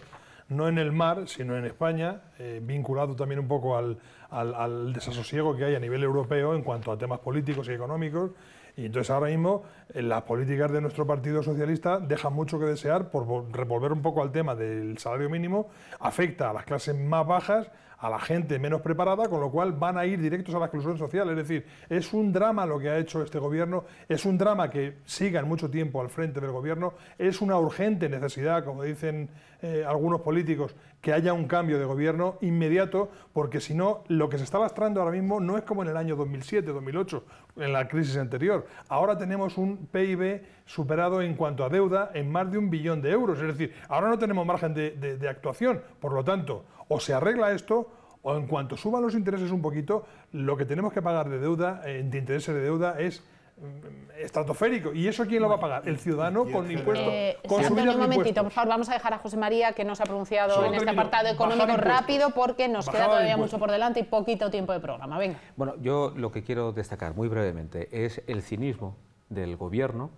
no en el mar, sino en España, eh, vinculado también un poco al desasosiego que hay a nivel europeo en cuanto a temas políticos y económicos y entonces ahora mismo eh, las políticas de nuestro Partido Socialista dejan mucho que desear por revolver un poco al tema del salario mínimo, afecta a las clases más bajas a la gente menos preparada, con lo cual van a ir directos a la exclusión social. Es decir, es un drama lo que ha hecho este gobierno, es un drama que siga en mucho tiempo al frente del gobierno, es una urgente necesidad, como dicen eh, algunos políticos, que haya un cambio de gobierno inmediato, porque si no, lo que se está lastrando ahora mismo no es como en el año 2007, 2008, en la crisis anterior. Ahora tenemos un PIB superado en cuanto a deuda en más de un billón de euros. Es decir, ahora no tenemos margen de, actuación. Por lo tanto, o se arregla esto o en cuanto suban los intereses un poquito, lo que tenemos que pagar de deuda, eh, de intereses de deuda, es mm, estratosférico. ¿Y eso quién lo va a pagar? El ciudadano con eh, impuestos. un momentito, por favor, vamos a dejar a José María, que nos ha pronunciado en este apartado económico rápido, porque nos queda todavía mucho por delante y poquito tiempo de programa. Venga. Bueno, yo lo que quiero destacar muy brevemente es el cinismo del gobierno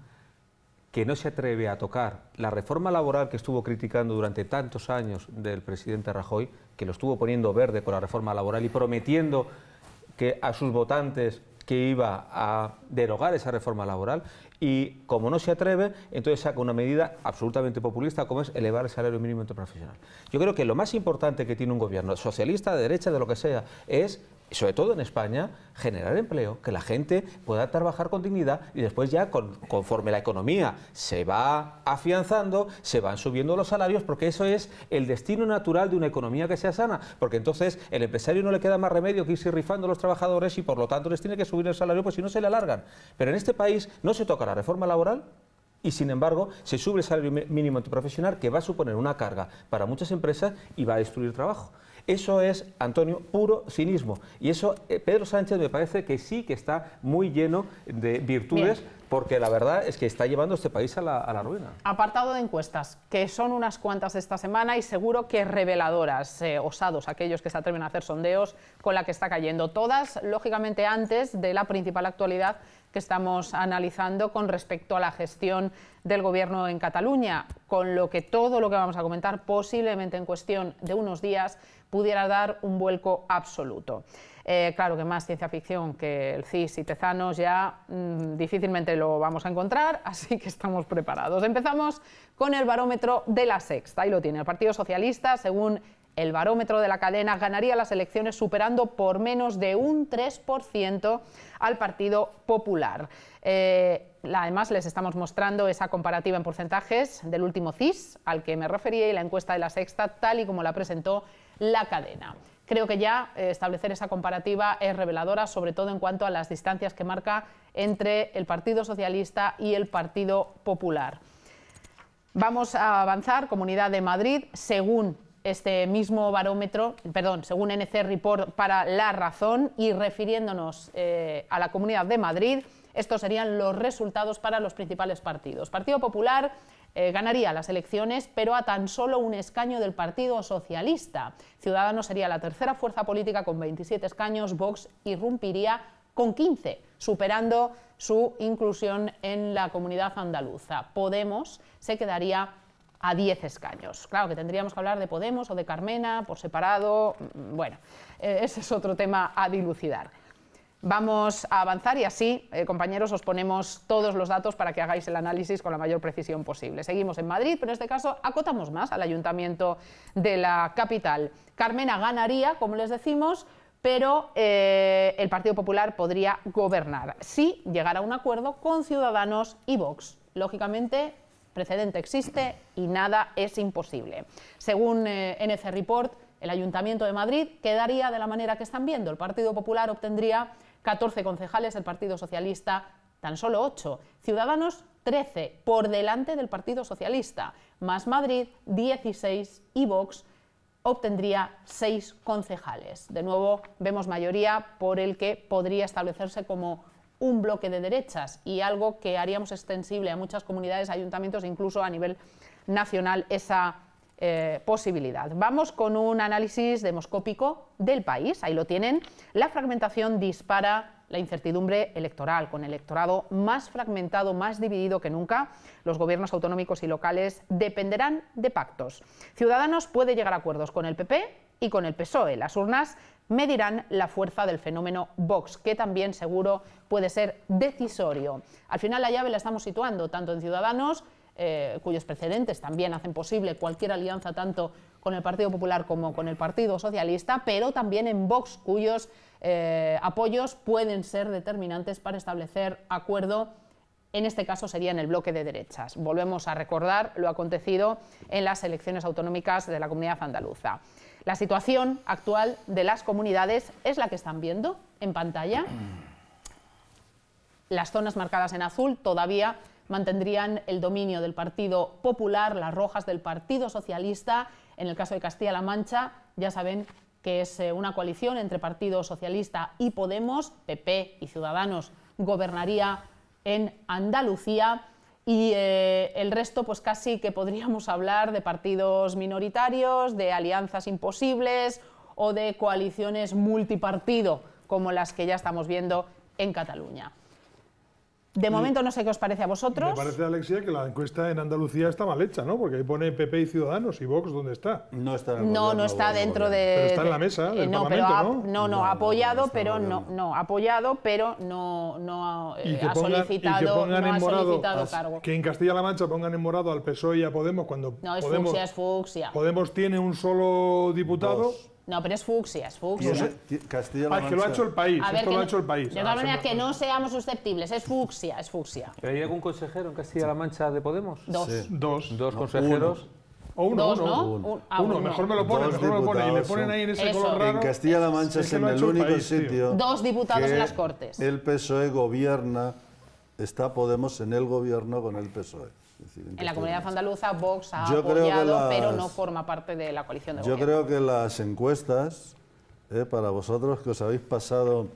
que no se atreve a tocar la reforma laboral que estuvo criticando durante tantos años del presidente Rajoy, que lo estuvo poniendo verde con la reforma laboral y prometiendo que a sus votantes que iba a derogar esa reforma laboral y como no se atreve, entonces saca una medida absolutamente populista como es elevar el salario mínimo interprofesional. Yo creo que lo más importante que tiene un gobierno, socialista, de derecha, de lo que sea, es sobre todo en España, generar empleo, que la gente pueda trabajar con dignidad y después ya conforme la economía se va afianzando, se van subiendo los salarios, porque eso es el destino natural de una economía que sea sana, porque entonces el empresario no le queda más remedio que irse rifando a los trabajadores y por lo tanto les tiene que subir el salario, pues si no se le alargan. Pero en este país no se toca la reforma laboral, y sin embargo se sube el salario mínimo antiprofesional que va a suponer una carga para muchas empresas y va a destruir trabajo. Eso es, Antonio, puro cinismo. Y eso, eh, Pedro Sánchez me parece que sí que está muy lleno de virtudes. Porque la verdad es que está llevando este país a la, ruina. Apartado de encuestas, que son unas cuantas esta semana y seguro que reveladoras, eh, osados aquellos que se atreven a hacer sondeos con la que está cayendo. Todas, lógicamente, antes de la principal actualidad que estamos analizando con respecto a la gestión del gobierno en Cataluña, con lo que todo lo que vamos a comentar posiblemente en cuestión de unos días pudiera dar un vuelco absoluto. Eh, claro que más ciencia ficción que el CIS y Tezanos ya mm, difícilmente lo vamos a encontrar, así que estamos preparados. Empezamos con el barómetro de la sexta, ahí lo tiene el Partido Socialista, según el barómetro de la cadena, ganaría las elecciones superando por menos de un 3% al Partido Popular. Eh, además, les estamos mostrando esa comparativa en porcentajes del último CIS al que me refería y la encuesta de la sexta, tal y como la presentó la cadena. Creo que ya eh, establecer esa comparativa es reveladora, sobre todo en cuanto a las distancias que marca entre el Partido Socialista y el Partido Popular. Vamos a avanzar, Comunidad de Madrid, según este mismo barómetro, perdón, según NC Report para La Razón y refiriéndonos eh, a la Comunidad de Madrid, estos serían los resultados para los principales partidos. Partido Popular, eh, ganaría las elecciones, pero a tan solo un escaño del Partido Socialista. Ciudadanos sería la tercera fuerza política con 27 escaños, Vox irrumpiría con 15, superando su inclusión en la comunidad andaluza. Podemos se quedaría a 10 escaños. Claro que tendríamos que hablar de Podemos o de Carmena por separado, mm, bueno, eh, ese es otro tema a dilucidar. Vamos a avanzar y así, eh, compañeros, os ponemos todos los datos para que hagáis el análisis con la mayor precisión posible. Seguimos en Madrid, pero en este caso acotamos más al ayuntamiento de la capital. Carmena ganaría, como les decimos, pero eh, el Partido Popular podría gobernar si llegara a un acuerdo con Ciudadanos y Vox. Lógicamente, precedente existe y nada es imposible. Según eh, NC Report, el Ayuntamiento de Madrid quedaría de la manera que están viendo. El Partido Popular obtendría 14 concejales, el Partido Socialista tan solo 8, Ciudadanos 13, por delante del Partido Socialista, más Madrid 16 y Vox obtendría 6 concejales. De nuevo, vemos mayoría por el que podría establecerse como un bloque de derechas y algo que haríamos extensible a muchas comunidades, ayuntamientos, e incluso a nivel nacional, esa eh, posibilidad. Vamos con un análisis demoscópico del país. Ahí lo tienen. La fragmentación dispara la incertidumbre electoral, con el electorado más fragmentado, más dividido que nunca. Los gobiernos autonómicos y locales dependerán de pactos. Ciudadanos puede llegar a acuerdos con el PP y con el PSOE. Las urnas medirán la fuerza del fenómeno Vox, que también seguro puede ser decisorio. Al final la llave la estamos situando tanto en Ciudadanos, eh, cuyos precedentes también hacen posible cualquier alianza tanto con el Partido Popular como con el Partido Socialista, pero también en Vox, cuyos eh, apoyos pueden ser determinantes para establecer acuerdo. En este caso sería en el bloque de derechas. Volvemos a recordar lo acontecido en las elecciones autonómicas de la comunidad andaluza. La situación actual de las comunidades es la que están viendo en pantalla. Las zonas marcadas en azul todavía mantendrían el dominio del Partido Popular, las rojas del Partido Socialista. En el caso de Castilla-La Mancha, ya saben que es eh, una coalición entre Partido Socialista y Podemos, PP y Ciudadanos gobernaría en Andalucía y eh, el resto pues casi que podríamos hablar de partidos minoritarios, de alianzas imposibles o de coaliciones multipartido como las que ya estamos viendo en Cataluña. De momento no sé qué os parece a vosotros. Me parece, Alexia, que la encuesta en Andalucía está mal hecha, ¿no? Porque ahí pone PP y Ciudadanos y Vox, ¿dónde está? No está, en el no, no está dentro de... Pero está en la mesa eh, no, ¿no? No, no, apoyado, pero no, no, apoyado, pero eh, no, no que ha solicitado, en Que en Castilla-La Mancha pongan en morado al PSOE y a Podemos cuando... No, es Podemos, es Podemos tiene un solo diputado... No, pero es fucsia, es fucsia. Castilla-La Mancha. es que lo ha hecho el país. A ver, Esto lo ha hecho el país. De ah, todas que no seamos susceptibles, es fucsia, es fucsia. ¿Pero hay algún consejero en Castilla-La Mancha de Podemos? Dos. Dos. Dos consejeros. O uno, uno. Ah, ¿no? Uno. mejor me lo ponen, mejor me lo ponen. le ponen ahí en ese color raro. En Castilla-La Mancha es, en el único sitio. Dos diputados en las Cortes. El PSOE gobierna, está Podemos en el gobierno con el PSOE en la comunidad andaluza Vox ha apoyado, pero no forma parte de la coalición de yo creo que las encuestas, eh, para vosotros que os habéis pasado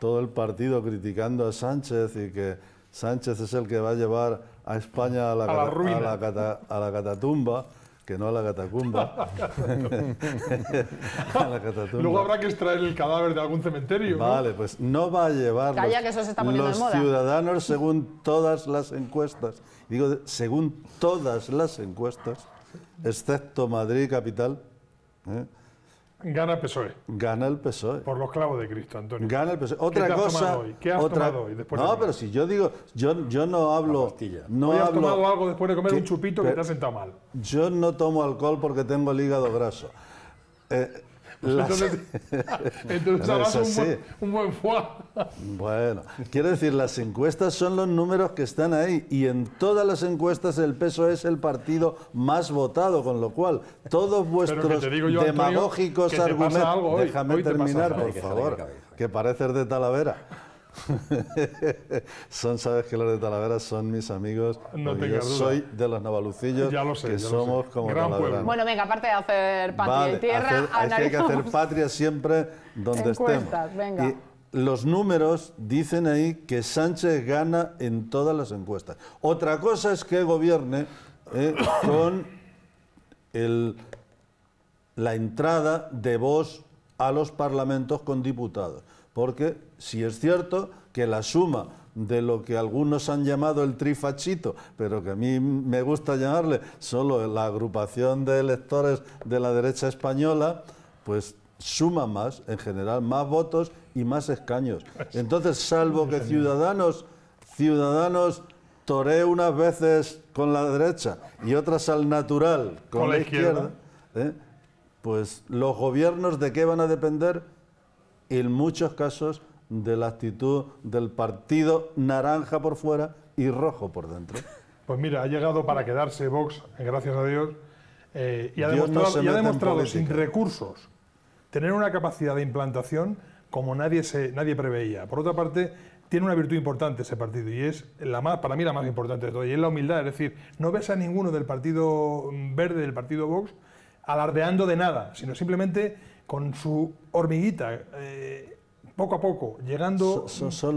todo el partido criticando a Sánchez y que Sánchez es el que va a llevar a España a la, a la, A la, catatumba, que no a la catacumba. catatumba. Luego habrá que extraer el cadáver de algún cementerio. Vale, pues no va a llevar Calla, los, ciudadanos según todas las encuestas Digo, según todas las encuestas, excepto Madrid Capital. ¿eh? Gana el PSOE. Gana el PSOE. Por los clavos de Cristo, Antonio. Gana el PSOE. Otra ¿Qué has cosa. Tomado hoy? otra... No, pero si yo digo, yo, yo no hablo. No has tomado algo después de comer un chupito que te ha sentado mal. Yo no tomo alcohol porque tengo el hígado graso. Eh, bueno, quiero decir, las encuestas son los números que están ahí y en todas las encuestas el peso es el partido más votado, con lo cual todos vuestros demagógicos argumentos... Déjame terminar, por favor, que pareces de Talavera. son, sabes que los de Talavera son mis amigos. No yo soy de los navalucillos, que somos como Bueno, venga, aparte de hacer patria y tierra, hay que hacer patria siempre donde estemos. los números dicen ahí que Sánchez gana en todas las encuestas. Otra cosa es que gobierne eh, con la entrada de voz a los parlamentos con diputados, porque si es cierto que la suma de lo que algunos han llamado el trifachito, pero que a mí me gusta llamarle solo la agrupación de electores de la derecha española, pues suma más, en general, más votos y más escaños. Entonces, salvo que Ciudadanos, Ciudadanos toree unas veces con la derecha y otras al natural con, la, izquierda, ¿eh? pues los gobiernos de qué van a depender, en muchos casos, de la actitud del partido naranja por fuera y rojo por dentro. Pues mira, ha llegado para quedarse Vox, gracias a Dios, eh, y ha demostrado, sin recursos tener una capacidad de implantación como nadie, se, nadie preveía. Por otra parte, tiene una virtud importante ese partido y es la más, para mí la más importante de todo, y es la humildad, es decir, no ves a ninguno del partido verde, del partido Vox, alardeando de nada, sino simplemente con su hormiguita. Eh, poco a poco, llegando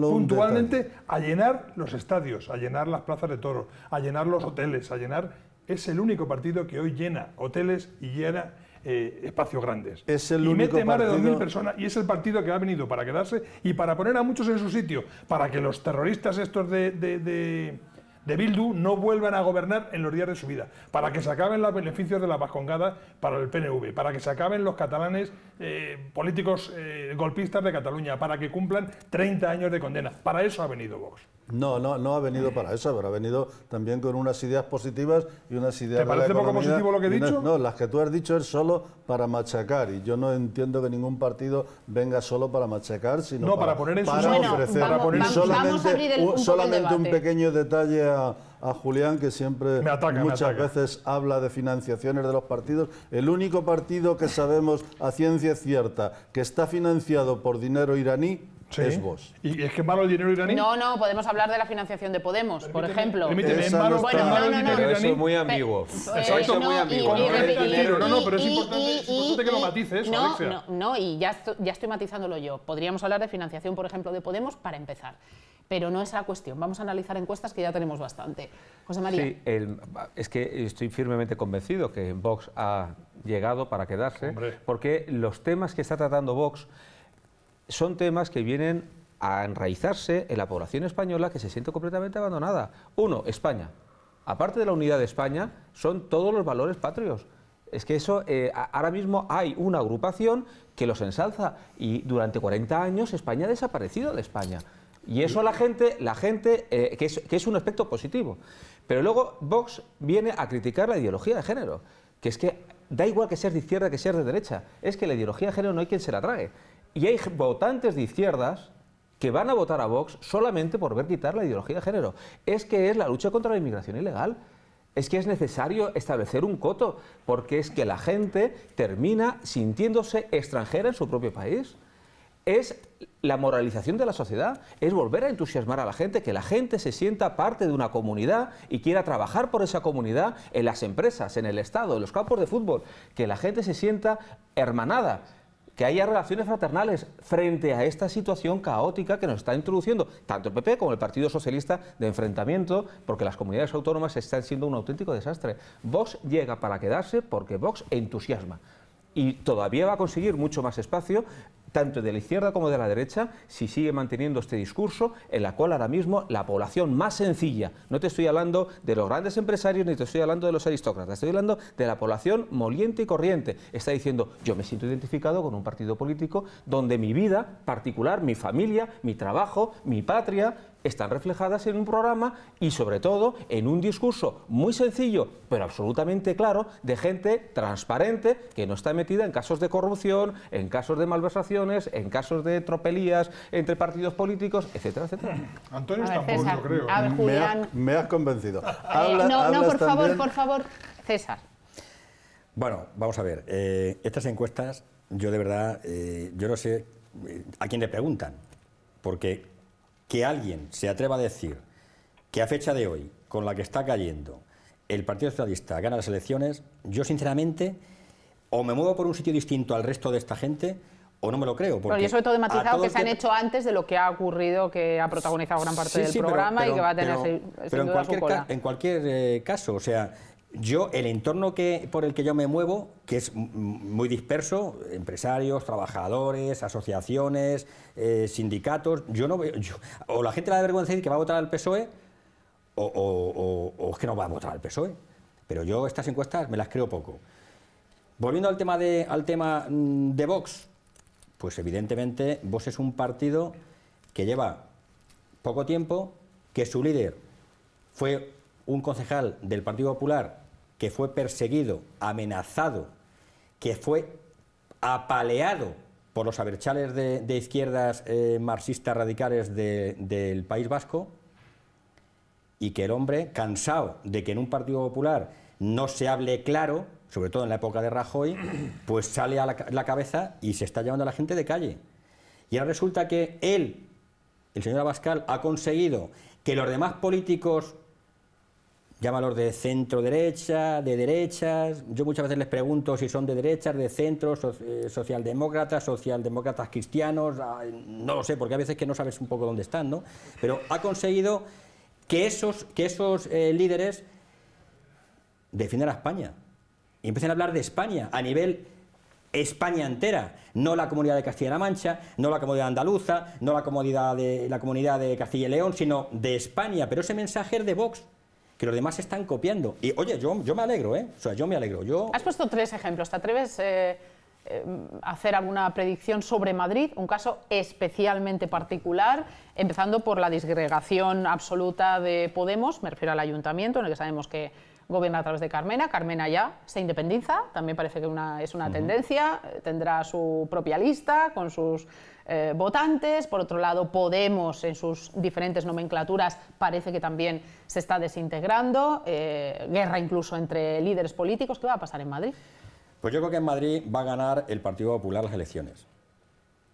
puntualmente, a llenar los estadios, a llenar las plazas de toros, a llenar los hoteles, a llenar... Es el único partido que hoy llena hoteles y llena eh, espacios grandes. Es el y mete más de 2.000 personas y es el partido que ha venido para quedarse y para poner a muchos en su sitio, para que los terroristas estos de de Bildu no vuelvan a gobernar en los días de su vida, para que se acaben los beneficios de la vascongada para el PNV, para que se acaben los catalanes eh, políticos eh, golpistas de Cataluña, para que cumplan 30 años de condena. Para eso ha venido Vox. No, no, no ha venido para eso, pero ha venido también con unas ideas positivas y unas ideas... ¿Te parece poco positivo lo que he dicho? no, las que tú has dicho es solo para machacar y yo no entiendo que ningún partido venga solo para machacar, sino no, para, poner en para ofrecer. poner solamente, un, solamente un pequeño detalle a, Julián, que siempre muchas veces habla de financiaciones de los partidos. El único partido que sabemos a ciencia cierta que está financiado por dinero iraní es ¿Y es que es malo el dinero iraní? No, no, podemos hablar de la financiación de Podemos, por ejemplo. es no, no, muy ambiguo. muy No, no, pero es importante, que lo matices, no, No, y ya estoy, matizándolo yo. Podríamos hablar de financiación, por ejemplo, de Podemos para empezar pero no es la cuestión. Vamos a analizar encuestas que ya tenemos bastante. José María. Sí, es que estoy firmemente convencido que Vox ha llegado para quedarse, porque los temas que está tratando Vox son temas que vienen a enraizarse en la población española que se siente completamente abandonada. Uno, España. Aparte de la unidad de España, son todos los valores patrios. Es que eso, eh, ahora mismo hay una agrupación que los ensalza y durante 40 años España ha desaparecido de España. Y eso la gente, la gente eh, que, es, un aspecto positivo. Pero luego Vox viene a criticar la ideología de género, que es que da igual que seas de izquierda que seas de derecha, es que la ideología de género no hay quien se la trague. Y hay votantes de izquierdas que van a votar a Vox solamente por ver quitar la ideología de género. Es que es la lucha contra la inmigración ilegal. Es que es necesario establecer un coto, porque es que la gente termina sintiéndose extranjera en su propio país. Es la moralización de la sociedad, es volver a entusiasmar a la gente, que la gente se sienta parte de una comunidad y quiera trabajar por esa comunidad en las empresas, en el Estado, en los campos de fútbol, que la gente se sienta hermanada que haya relaciones fraternales frente a esta situación caótica que nos está introduciendo tanto el PP como el Partido Socialista de enfrentamiento, porque las comunidades autónomas están siendo un auténtico desastre. Vox llega para quedarse porque Vox entusiasma y todavía va a conseguir mucho más espacio tanto de la izquierda como de la derecha, si sigue manteniendo este discurso, en la cual ahora mismo la población más sencilla, no te estoy hablando de los grandes empresarios ni te estoy hablando de los aristócratas, estoy hablando de la población moliente y corriente, está diciendo, yo me siento identificado con un partido político donde mi vida particular, mi familia, mi trabajo, mi patria, están reflejadas en un programa y sobre todo en un discurso muy sencillo, pero absolutamente claro, de gente transparente que no está metida en casos de corrupción, en casos de malversaciones, en casos de tropelías entre partidos políticos, etcétera, etcétera. Antonio tampoco, creo. A ver, ¿eh? Me, has convencido. Eh, no, no, por favor, por favor, César. Bueno, vamos a ver. Eh, estas encuestas, yo de verdad, yo no sé a quién le preguntan, porque que alguien se atreva a decir que a fecha de hoy, con la que está cayendo, el Partido Socialista gana las elecciones, yo sinceramente o me muevo por un sitio distinto al resto de esta gente o no me lo creo. Porque pero yo sobre todo he matizado que se han hecho antes de lo que ha ocurrido, que ha protagonizado gran parte del programa y que va a tener... Pero, en, cualquier, cualquier eh, caso, o sea... Yo, el entorno que, por el que yo me muevo, que es muy disperso, empresarios, trabajadores, asociaciones, eh, sindicatos, yo no o la gente la da vergüenza decir que va a votar al PSOE, o, es que no va a votar al PSOE. Pero yo estas encuestas me las creo poco. Volviendo al tema de, al tema mm, de Vox, pues evidentemente Vox es un partido que lleva poco tiempo, que su líder fue un concejal del Partido Popular que fue perseguido, amenazado, que fue apaleado por los averchales de, izquierdas eh, marxistas radicales del País Vasco, y que el hombre, cansado de que en un Partido Popular no se hable claro, sobre todo en la época de Rajoy, pues sale a la, la cabeza y se está llevando a la gente de calle. Y ahora resulta que él, el señor Abascal, ha conseguido que los demás políticos llámalos de centro derecha, de derechas. Yo muchas veces les pregunto si son de derechas, de centro, eh, socialdemócratas, socialdemócratas cristianos, no lo sé, porque a veces que no sabes un poco dónde están, ¿no? Pero ha conseguido que esos, que esos eh, líderes defiendan a España y empiecen a hablar de España a nivel España entera, no la comunidad de Castilla-La Mancha, no la comunidad andaluza, no la comunidad de la comunidad de Castilla y León, sino de España, pero ese mensaje es de Vox que los demás están copiando. Y oye, yo, yo me alegro, ¿eh? O sea, yo me alegro. Yo... Has puesto tres ejemplos. ¿Te atreves eh, eh, a hacer alguna predicción sobre Madrid? Un caso especialmente particular, empezando por la disgregación absoluta de Podemos, me refiero al ayuntamiento, en el que sabemos que gobierna a través de Carmena. Carmena ya se independiza, también parece que una, es una tendencia, eh, tendrá su propia lista con sus eh, votantes. Por otro lado, Podemos en sus diferentes nomenclaturas parece que también se está desintegrando. Eh, guerra incluso entre líderes políticos. ¿Qué va a pasar en Madrid? Pues yo creo que en Madrid va a ganar el Partido Popular las elecciones.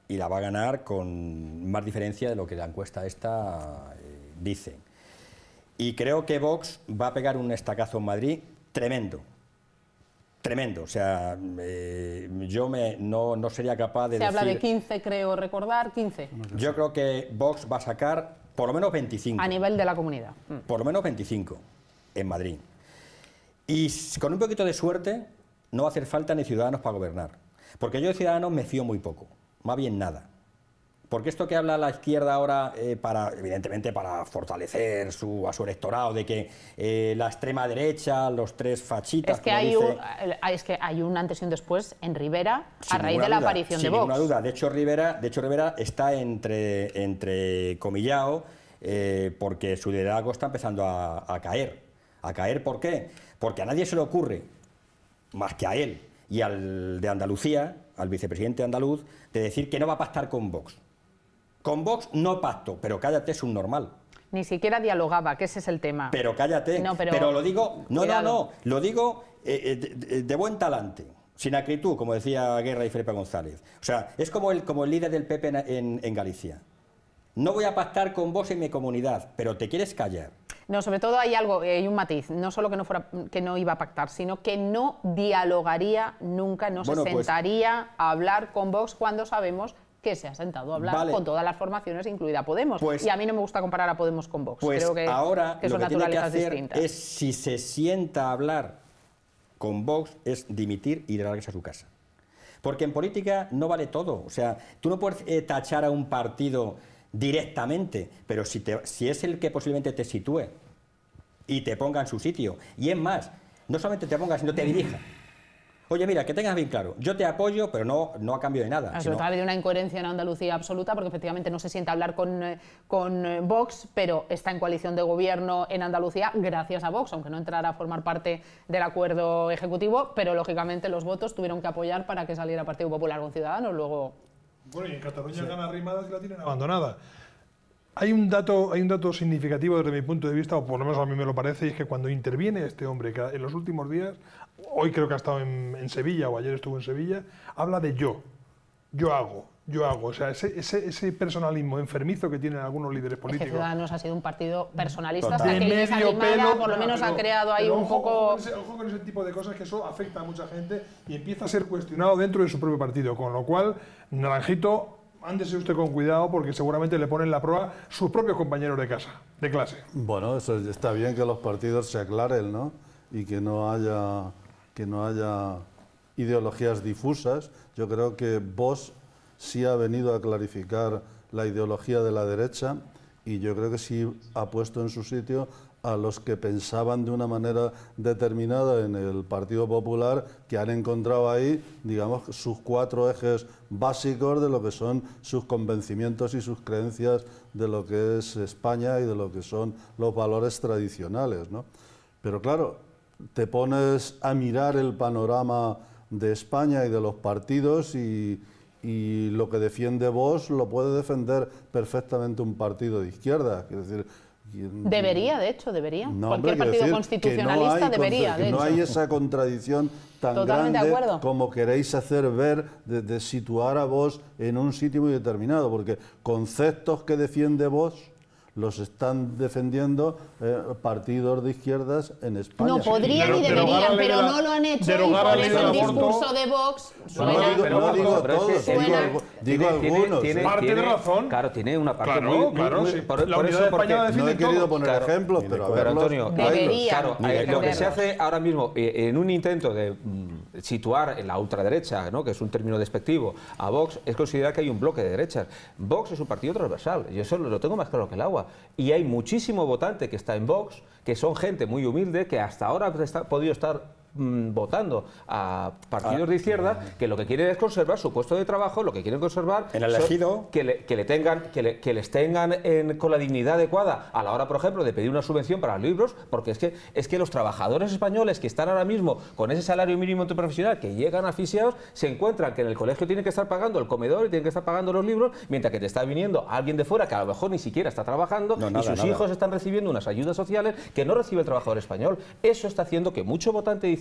Y la va a ganar con más diferencia de lo que la encuesta esta eh, dice. Y creo que Vox va a pegar un estacazo en Madrid tremendo. Tremendo, o sea, eh, yo me, no, no, sería capaz de... Se habla de 15, creo recordar, 15. Yo creo que Vox va a sacar por lo menos 25. A nivel de la comunidad. Mm. Por lo menos 25 en Madrid. Y con un poquito de suerte no va a hacer falta ni ciudadanos para gobernar. Porque yo de ciudadanos me fío muy poco, más bien nada. Porque esto que habla la izquierda ahora, eh, para, evidentemente para fortalecer su, a su electorado, de que eh, la extrema derecha, los tres fachitas... Ah, es que, hay, un, antes y un después en Rivera a raíz de la aparición de Vox. Sin ninguna duda. De hecho, Rivera, de hecho, Rivera está entre, entre comillado eh, porque su liderazgo está empezando a, caer. ¿A caer por qué? Porque a nadie se le ocurre, más que a él y al de Andalucía, al vicepresidente andaluz, de decir que no va a pactar con Vox con Vox no pacto, pero cállate, es un normal. Ni siquiera dialogaba, que ese es el tema. Pero cállate. pero... lo digo, no, no, no, lo digo eh, eh, de, buen talante sin acritud, como decía Guerra y Felipe González. O sea, es como el, como el líder del PP en, en, Galicia. No voy a pactar con vos en mi comunidad, pero te quieres callar. No, sobre todo hay algo, eh, hay un matiz, no solo que no, fuera, que no iba a pactar, sino que no dialogaría nunca, no se pues sentaría a hablar con Vox cuando sabemos que se ha sentado a hablar con todas las formaciones, incluida Podemos. Pues y a mí no me gusta comparar a Podemos con Vox. Pues que, ahora lo que tiene que hacer es, si se sienta a hablar con Vox, es dimitir y largarse a su casa. Porque en política no vale todo. O sea, tú no puedes eh, tachar a un partido directamente, pero si, si es el que posiblemente te sitúe y te ponga en su sitio, y es más, no solamente te ponga, sino te dirija. Oye, mira, que tengas bien claro, yo te apoyo, pero no, no a cambio de nada. Se sino... Ha de una incoherencia en Andalucía absoluta, porque efectivamente no se sienta hablar con, eh, con eh, Vox, pero está en coalición de gobierno en Andalucía gracias a Vox, aunque no entrara a formar parte del acuerdo ejecutivo, pero lógicamente los votos tuvieron que apoyar para que saliera Partido Popular con Ciudadanos, luego... Bueno, y en Cataluña ganan rimadas y la tienen abandonada. Hay un, dato, hay un dato significativo desde mi punto de vista, o por lo menos a mí me lo parece, y es que cuando interviene este hombre, en los últimos días hoy creo que ha estado en, Sevilla o ayer estuvo en Sevilla, habla de yo, yo hago. Yo hago, o sea, ese, personalismo enfermizo que tienen algunos líderes políticos. Es que Ciudadanos ha sido un partido personalista Total. medio pelo, por lo menos ha creado ahí un poco... Un con, ese, ese tipo de cosas, que eso afecta a mucha gente y empieza a ser cuestionado dentro de su propio partido, con lo cual, Naranjito, ándese usted con cuidado porque seguramente le ponen la prueba sus propios compañeros de casa, de clase. Bueno, está bien que los partidos se aclaren, ¿no? Y que no haya que no haya ideologías difusas. Yo creo que vos sí ha venido a clarificar la ideología de la derecha y yo creo que sí ha puesto en su sitio a los que pensaban de una manera determinada en el Partido Popular, que han encontrado ahí, digamos, sus cuatro ejes básicos de lo que son sus convencimientos y sus creencias de lo que es España y de lo que son los valores tradicionales. ¿no? Pero claro, te pones a mirar el panorama de España y de los partidos y, lo que defiende vos lo puede defender perfectamente un partido de izquierda. Es decir, Debería, de hecho, debería. Cualquier partido constitucionalista debería. no hay esa contradicción tan grande como queréis hacer ver de, situar a vos en un sitio muy determinado, porque conceptos que defiende vos los están defendiendo eh, partidos de izquierdas en España. No podrían ni y deberían, pero no lo han hecho. Y por eso el discurso de Vox suena. No, digo, digo todos, digo, algunos. ¿eh? Tiene, parte de razón. Claro, tiene una parte claro, muy, claro, por, no he querido poner ejemplos, pero, Antonio, claro, eh, lo que se hace ahora mismo en un intento de mm, situar en la ultraderecha, ¿no? que es un término despectivo, a Vox, es considerar que hay un bloque de derechas. Vox es un partido transversal, yo eso lo tengo más claro que el agua. Y hay muchísimo votante que está en Vox, que son gente muy humilde, que hasta ahora ha podido estar Mm, votando a partidos ah. de izquierda ah. que lo que quieren es conservar su puesto de trabajo, lo que quieren conservar... Que le, tengan, que, les tengan con la dignidad adecuada a la hora, por ejemplo, de pedir una subvención para los libros, porque es que, es que los trabajadores españoles que están ahora mismo con ese salario mínimo interprofesional, que llegan asfixiados, se encuentran que en el colegio tienen que estar pagando el comedor y tienen que estar pagando los libros, mientras que te está viniendo alguien de fuera que a lo mejor ni siquiera está trabajando y sus hijos están recibiendo unas ayudas sociales que no recibe el trabajador español. Eso está haciendo que mucho votante de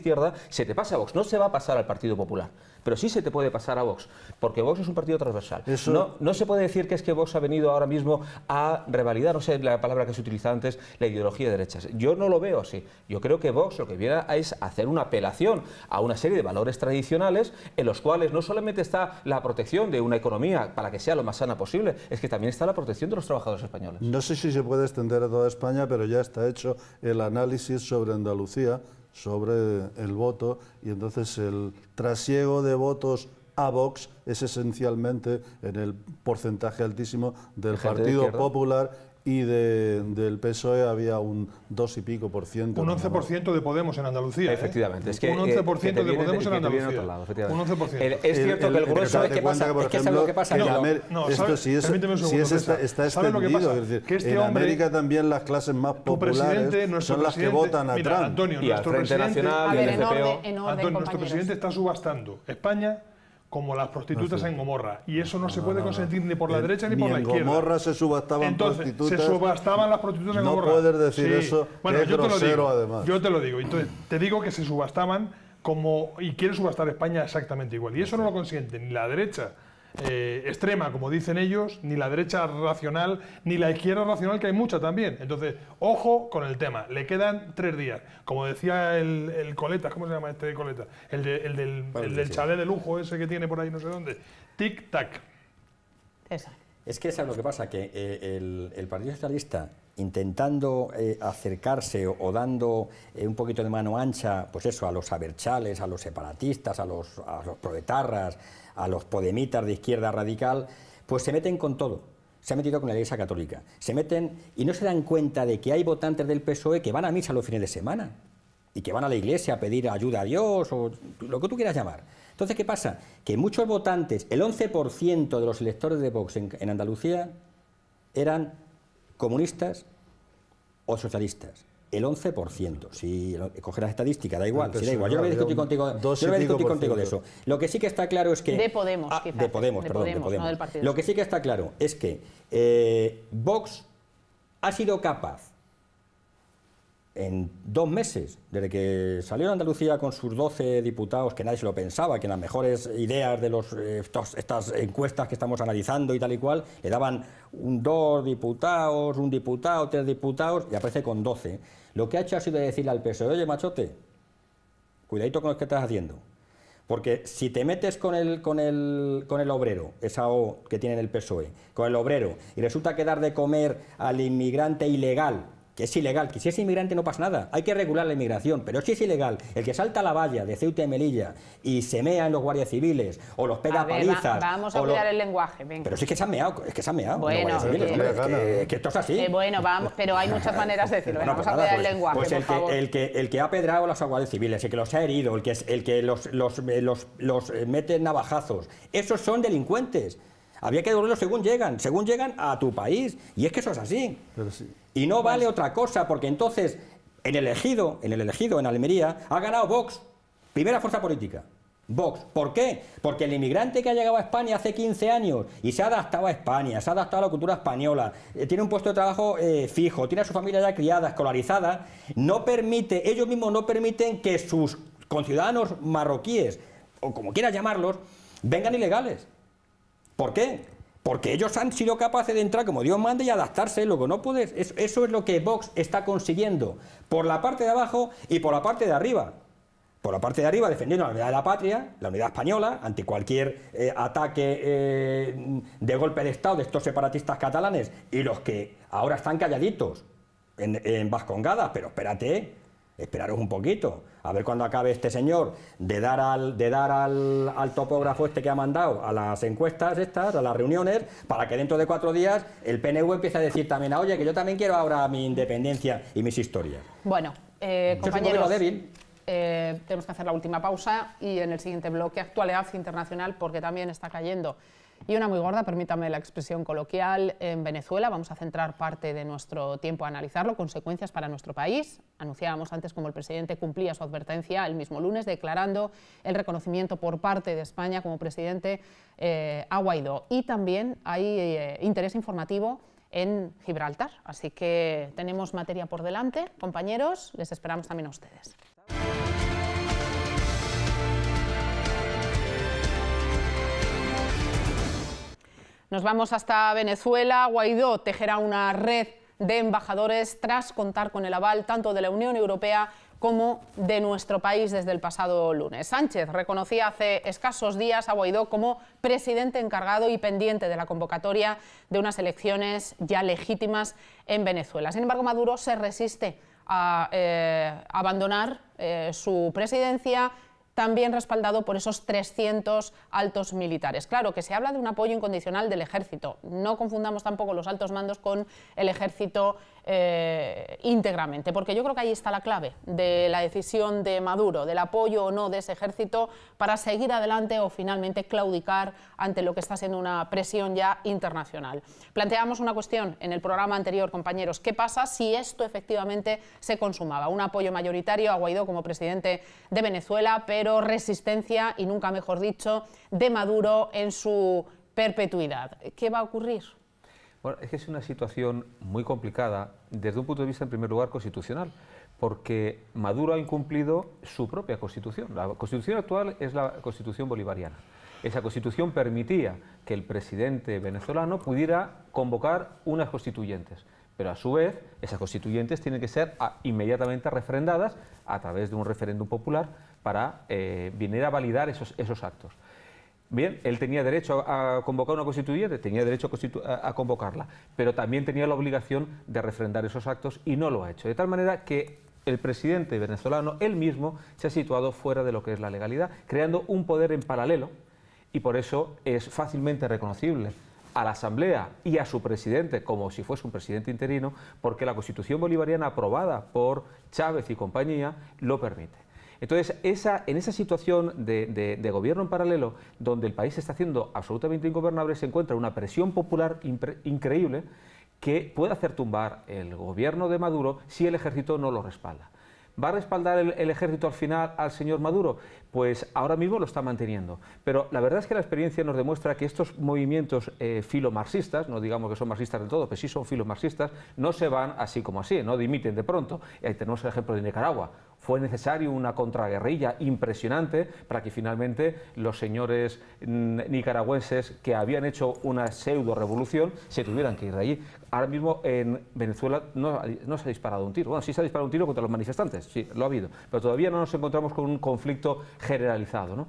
se te pasa a Vox. No se va a pasar al Partido Popular, pero sí se te puede pasar a Vox, porque Vox es un partido transversal. No, no se puede decir que es que Vox ha venido ahora mismo a revalidar, no sé la palabra que se utiliza antes, la ideología de derechas. Yo no lo veo así. Yo creo que Vox lo que viene es hacer una apelación a una serie de valores tradicionales en los cuales no solamente está la protección de una economía para que sea lo más sana posible, es que también está la protección de los trabajadores españoles. No sé si se puede extender a toda España, pero ya está hecho el análisis sobre Andalucía sobre el voto y entonces el trasiego de votos a Vox es esencialmente en el porcentaje altísimo del Partido Popular y de, del PSOE había un 2 y pico por ciento. Un 11% de Podemos en Andalucía. Efectivamente. Es que, un 11% ciento de Podemos en Andalucía. Lado, un 11%. es cierto que el grueso de que pasa, que, por ejemplo, pasa. No, no, esto, sí si es, es este, está, extendido. que Es decir, que este en América también las clases más populares son las que votan a Trump. Antonio, y nuestro presidente, nacional, Antonio, nuestro presidente está subastando España como las prostitutas en Gomorra. Y eso no, se puede consentir ni por la derecha ni, por la izquierda. En Gomorra se subastaban Entonces, Se subastaban las prostitutas en Gomorra. No puedes decir eso. Bueno, yo te lo digo, además. Yo te lo digo. Entonces, te digo que se subastaban como. Y quieren subastar España exactamente igual. Y eso no lo consiente ni la derecha eh, extrema, como dicen ellos, ni la derecha racional, ni la izquierda racional, que hay mucha también. Entonces, ojo con el tema. Le quedan tres días. Como decía el, coleta coleta ¿cómo se llama este coleta El, del, el chalet de lujo ese que tiene por ahí no sé dónde. Tic-tac. Es que es lo que pasa? Que eh, el, Partido Socialista, intentando eh, acercarse o, dando un poquito de mano ancha, pues eso, a los aberchales, a los separatistas, a los, a los proletarras, a los podemitas de izquierda radical, pues se meten con todo. Se han metido con la Iglesia Católica. Se meten y no se dan cuenta de que hay votantes del PSOE que van a misa los fines de semana y que van a la iglesia a pedir ayuda a Dios o lo que tú quieras llamar. Entonces, ¿qué pasa? Que muchos votantes, el 11% de los electores de Vox en, en Andalucía eran comunistas o socialistas el 11%. Si coges estadística, da igual, ah, da igual. Yo no voy a discutir contigo, discutir contigo de eso. Lo que sí que está claro es que... De Podemos, ah, quizás. De Podemos, perdón, de Podemos. Lo que sí que está claro es que eh, Vox ha sido capaz en dos meses, desde que salió Andalucía con sus 12 diputados, que nadie se lo pensaba, que las mejores ideas de eh, estas encuestas que estamos analizando y tal y cual, le daban un dos diputados, un diputado, tres diputados, y aparece con 12. Lo que ha hecho ha sido decirle al PSOE, oye, machote, cuidadito con lo que estás haciendo. Porque si te metes con el, con el obrero, esa O que tiene en el PSOE, con el obrero, y resulta que dar de comer al inmigrante ilegal, que es ilegal, que si es inmigrante no pasa nada, hay que regular la inmigración, pero si es ilegal, el que salta la valla de Ceuta y Melilla y se mea en los guardias civiles o los pega a, palizas... vamos a cuidar el lenguaje, venga. Pero si es que se han meado, es que se han meado. Bueno, eh, que, esto es así. Eh, bueno, vamos, pero hay muchas maneras de decirlo, vamos a pues cuidar el pues, lenguaje, pues el, por que, favor. el que, El que, ha pedrado a los guardias civiles, el que los ha herido, el que, el que los, los, los, los, los eh, mete navajazos, esos son delincuentes había que devolverlos según llegan, según llegan a tu país. Y es que eso es así. Y no vale otra cosa, porque entonces en el elegido, en el elegido, en Almería, ha ganado Vox, primera fuerza política. Vox. ¿Por qué? Porque el inmigrante que ha llegado a España hace 15 años y se ha adaptado a España, se ha adaptado a la cultura española, eh, tiene un puesto de trabajo eh, fijo, tiene a su familia ya criada, escolarizada, no permite, ellos mismos no permiten que sus conciudadanos marroquíes, o como quieras llamarlos, vengan ilegales. ¿Por qué? Porque ellos han sido capaces de entrar como Dios manda y adaptarse, lo que no puedes. Eso es lo que Vox está consiguiendo, por la parte de abajo y por la parte de arriba. Por la parte de arriba, defendiendo la unidad de la patria, la unidad española, ante cualquier eh, ataque eh, de golpe de Estado de estos separatistas catalanes y los que ahora están calladitos en, en pero espérate, Esperaros un poquito, a ver cuándo acabe este señor de dar al, de dar al, topógrafo este que ha mandado a las encuestas estas, a las reuniones, para que dentro de cuatro días el PNV empiece a decir también, ah, oye, que yo también quiero ahora mi independencia y mis historias. Bueno, eh, compañeros, débil. Eh, tenemos que hacer la última pausa y en el siguiente bloque actualidad internacional porque también está cayendo y una muy gorda, permítame la expresión coloquial, en Venezuela. Vamos a centrar parte de nuestro tiempo a analizarlo, consecuencias para nuestro país. Anunciábamos antes como el presidente cumplía su advertencia el mismo lunes, declarando el reconocimiento por parte de España como presidente eh, a Guaidó. Y también hay eh, interés informativo en Gibraltar. Así que tenemos materia por delante, compañeros, les esperamos también a ustedes. Nos vamos hasta Venezuela. Guaidó tejerá una red de embajadores tras contar con el aval tanto de la Unión Europea como de nuestro país desde el pasado lunes. Sánchez reconocía hace escasos días a Guaidó como presidente encargado y pendiente de la convocatoria de unas elecciones ya legítimas en Venezuela. Sin embargo, Maduro se resiste a eh, abandonar eh, su presidencia también respaldado por esos 300 altos militares. Claro que se habla de un apoyo incondicional del ejército, no confundamos tampoco los altos mandos con el ejército eh, íntegramente, porque yo creo que ahí está la clave de la decisión de Maduro, del apoyo o no de ese ejército para seguir adelante o finalmente claudicar ante lo que está siendo una presión ya internacional. planteamos una cuestión en el programa anterior, compañeros, ¿qué pasa si esto efectivamente se consumaba? Un apoyo mayoritario a Guaidó como presidente de Venezuela, pero resistencia y nunca mejor dicho, de Maduro en su perpetuidad. ¿Qué va a ocurrir? Bueno, es que es una situación muy complicada desde un punto de vista, en primer lugar, constitucional, porque Maduro ha incumplido su propia constitución. La constitución actual es la constitución bolivariana. Esa constitución permitía que el presidente venezolano pudiera convocar unas constituyentes, pero a su vez esas constituyentes tienen que ser ah, inmediatamente refrendadas a través de un referéndum popular para eh, venir a validar esos actos. Bien, él tenía derecho a, convocar una constituyente, tenía derecho a, convocarla, pero también tenía la obligación de refrendar esos actos y no lo ha hecho. De tal manera que el presidente venezolano, él mismo, se ha situado fuera de lo que es la legalidad, creando un poder en paralelo y por eso es fácilmente reconocible a la Asamblea y a su presidente como si fuese un presidente interino, porque la Constitución bolivariana aprobada por Chávez y compañía lo permite. Entonces, esa, en esa situación de, gobierno en paralelo, donde el país se está haciendo absolutamente ingobernable, se encuentra una presión popular increíble que puede hacer tumbar el gobierno de Maduro si el ejército no lo respalda. ¿Va a respaldar el, ejército al final al señor Maduro? Pues ahora mismo lo está manteniendo. Pero la verdad es que la experiencia nos demuestra que estos movimientos eh, filomarxistas, no digamos que son marxistas del todo, pero sí son filomarxistas, no se van así como así, no dimiten de pronto. Y ahí tenemos el ejemplo de Nicaragua fue necesario una contraguerrilla impresionante para que finalmente los señores mm, nicaragüenses que habían hecho una pseudo revolución se tuvieran que ir de allí. Ahora mismo en Venezuela no, se ha disparado un tiro. Bueno, sí se ha disparado un tiro contra los manifestantes, sí, lo ha habido, pero todavía no nos encontramos con un conflicto generalizado.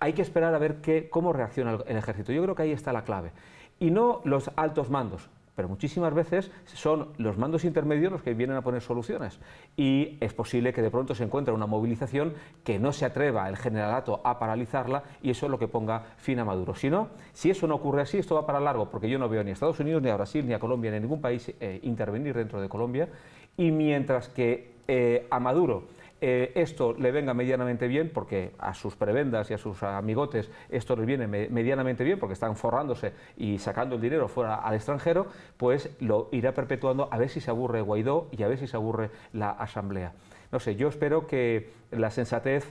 Hay que esperar a ver qué cómo reacciona el ejército. Yo creo que ahí está la clave. Y no los altos mandos, pero muchísimas veces son los mandos intermedios los que vienen a poner soluciones. Y es posible que de pronto se encuentre una movilización que no se atreva el generalato a paralizarla y eso es lo que ponga fin a Maduro. Si no, si eso no ocurre así, esto va para largo, porque yo no veo ni a Estados Unidos, ni a Brasil, ni a Colombia, ni a ningún país eh, intervenir dentro de Colombia. Y mientras que eh, a Maduro eh, esto le venga medianamente bien, porque a sus prebendas y a sus amigotes esto les viene medianamente bien, porque están forrándose y sacando el dinero fuera al extranjero, pues lo irá perpetuando a ver si se aburre Guaidó y a ver si se aburre la Asamblea. No sé, yo espero que la sensatez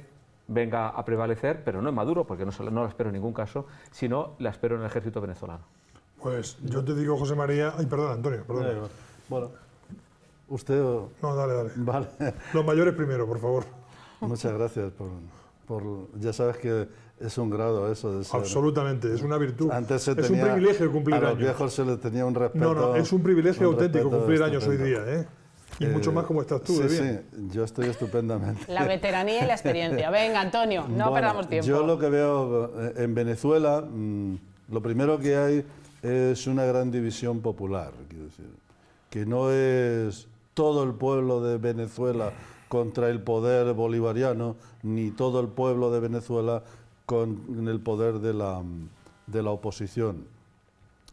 venga a prevalecer, pero no en Maduro, porque no, no la espero en ningún caso, sino la espero en el ejército venezolano. Pues yo te digo, José María, ay, perdón, Antonio, perdón. Bueno. Usted... No, dale, dale. Vale. Los mayores primero, por favor. Muchas gracias por, Ya sabes que es un grado eso de ser... Absolutamente, es una virtud. Antes se es un privilegio cumplir años. A los viejos se les tenía un respeto... No, no, es un privilegio auténtico cumplir años hoy día, ¿eh? Y eh, mucho más como estás tú, sí, Sí, yo estoy estupendamente. La veteranía y la experiencia. Venga, Antonio, no perdamos tiempo. Yo lo que veo eh, en Venezuela, mm, lo primero que hay es una gran división popular, quiero decir, que no es todo el pueblo de Venezuela contra el poder bolivariano, ni todo el pueblo de Venezuela con el poder de la, de la oposición.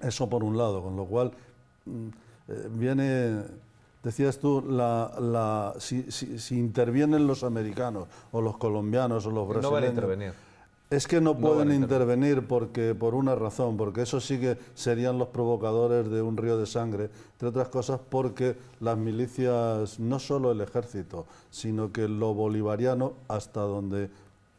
Eso por un lado, con lo cual mm, eh, viene, decías tú, la, si, si, si, intervienen los americanos o los colombianos o los brasileños, no intervenir. Es que no pueden intervenir porque por una razón, porque eso sí que serían los provocadores de un río de sangre, entre otras cosas porque las milicias, no solo el ejército, sino que lo bolivariano, hasta donde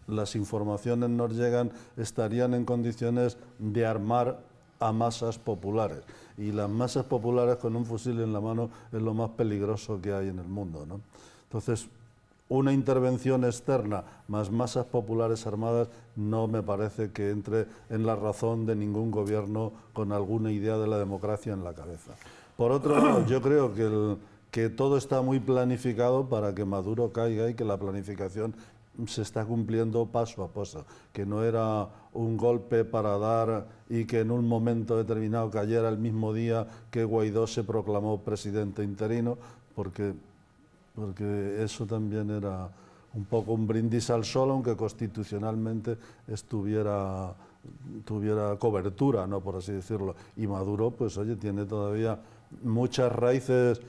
las informaciones nos llegan, estarían en condiciones de armar a masas populares. Y las masas populares con un fusil en la mano es lo más peligroso que hay en el mundo. ¿no? Entonces, una intervención externa más masas populares armadas no me parece que entre en la razón de ningún gobierno con alguna idea de la democracia en la cabeza. Por otro lado, yo creo que, que todo está muy planificado para que Maduro caiga y que la planificación se está cumpliendo paso a paso, que no era un golpe para dar y que en un momento determinado cayera el mismo día que Guaidó se proclamó presidente interino, porque porque eso también era un poco un brindis al sol, aunque constitucionalmente estuviera tuviera cobertura, ¿no? por así decirlo. Y Maduro, pues oye, tiene todavía muchas raíces,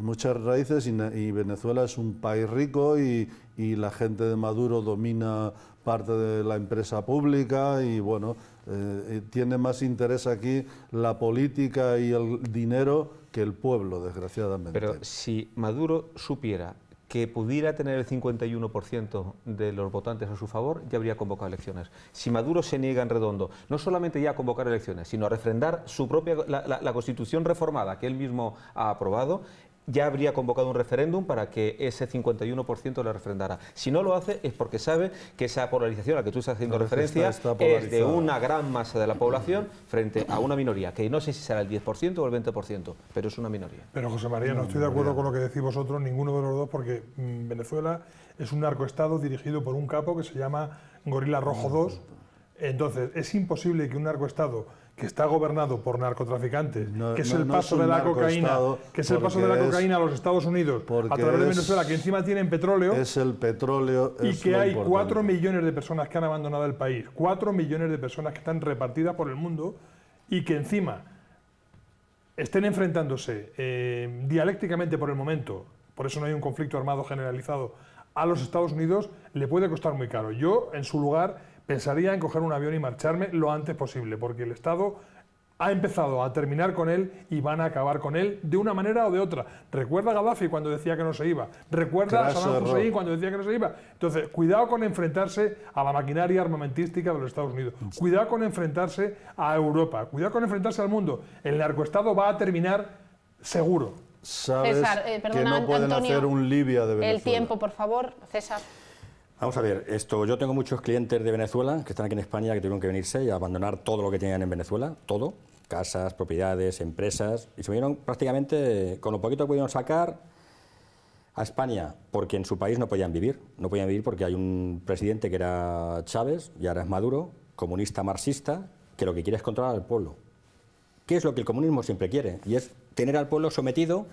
muchas raíces y, Venezuela es un país rico y, y, la gente de Maduro domina parte de la empresa pública y bueno, eh, eh, tiene más interés aquí la política y el dinero que el pueblo, desgraciadamente. Pero si Maduro supiera que pudiera tener el 51% de los votantes a su favor, ya habría convocado elecciones. Si Maduro se niega en redondo, no solamente ya a convocar elecciones, sino a refrendar su propia la, la constitución reformada que él mismo ha aprobado, ya habría convocado un referéndum para que ese 51% le refrendara. Si no lo hace es porque sabe que esa polarización a la que tú estás haciendo referencia es de una gran masa de la población frente a una minoría, que no sé si será el 10% o el 20%, pero es una minoría. Pero José María, no mm, estoy de acuerdo con lo que decís vosotros, ninguno de los dos, porque mm, Venezuela es un narcoestado dirigido por un capo que se llama Gorila Rojo II. Mm, Entonces, es imposible que un narcoestado que está gobernado por narcotraficantes, que es el paso de la cocaína, que es el paso de la cocaína a los Estados Unidos a través de Venezuela, que encima tienen petróleo. Es el petróleo. Y que hay cuatro 4 millones de personas que han abandonado el país, 4 millones de personas que están repartidas por el mundo y que encima estén enfrentándose eh, dialécticamente por el momento, por eso no hay un conflicto armado generalizado, a los Estados Unidos le puede costar muy caro. Yo, en su lugar, pensaría en coger un avión y marcharme lo antes posible, porque el Estado ha empezado a terminar con él y van a acabar con él de una manera o de otra. Recuerda a Gaddafi cuando decía que no se iba. Recuerda a cuando decía que no se iba. Entonces, cuidado con enfrentarse a la maquinaria armamentística de los Estados Unidos. Cuidado con enfrentarse a Europa. Cuidado con enfrentarse al mundo. El narcoestado va a terminar seguro. César, eh, no pueden hacer un Libia de Venezuela. El tiempo, por favor, César. Vamos a ver, esto, yo tengo muchos clientes de Venezuela que están aquí en España que tuvieron que venirse y abandonar todo lo que tenían en Venezuela, todo, casas, propiedades, empresas, y se vinieron prácticamente con lo poquito que pudieron sacar a España, porque en su país no podían vivir, no podían vivir porque hay un presidente que era Chávez y ahora es Maduro, comunista marxista, que lo que quiere es controlar al pueblo. ¿Qué es lo que el comunismo siempre quiere? Y es tener al pueblo sometido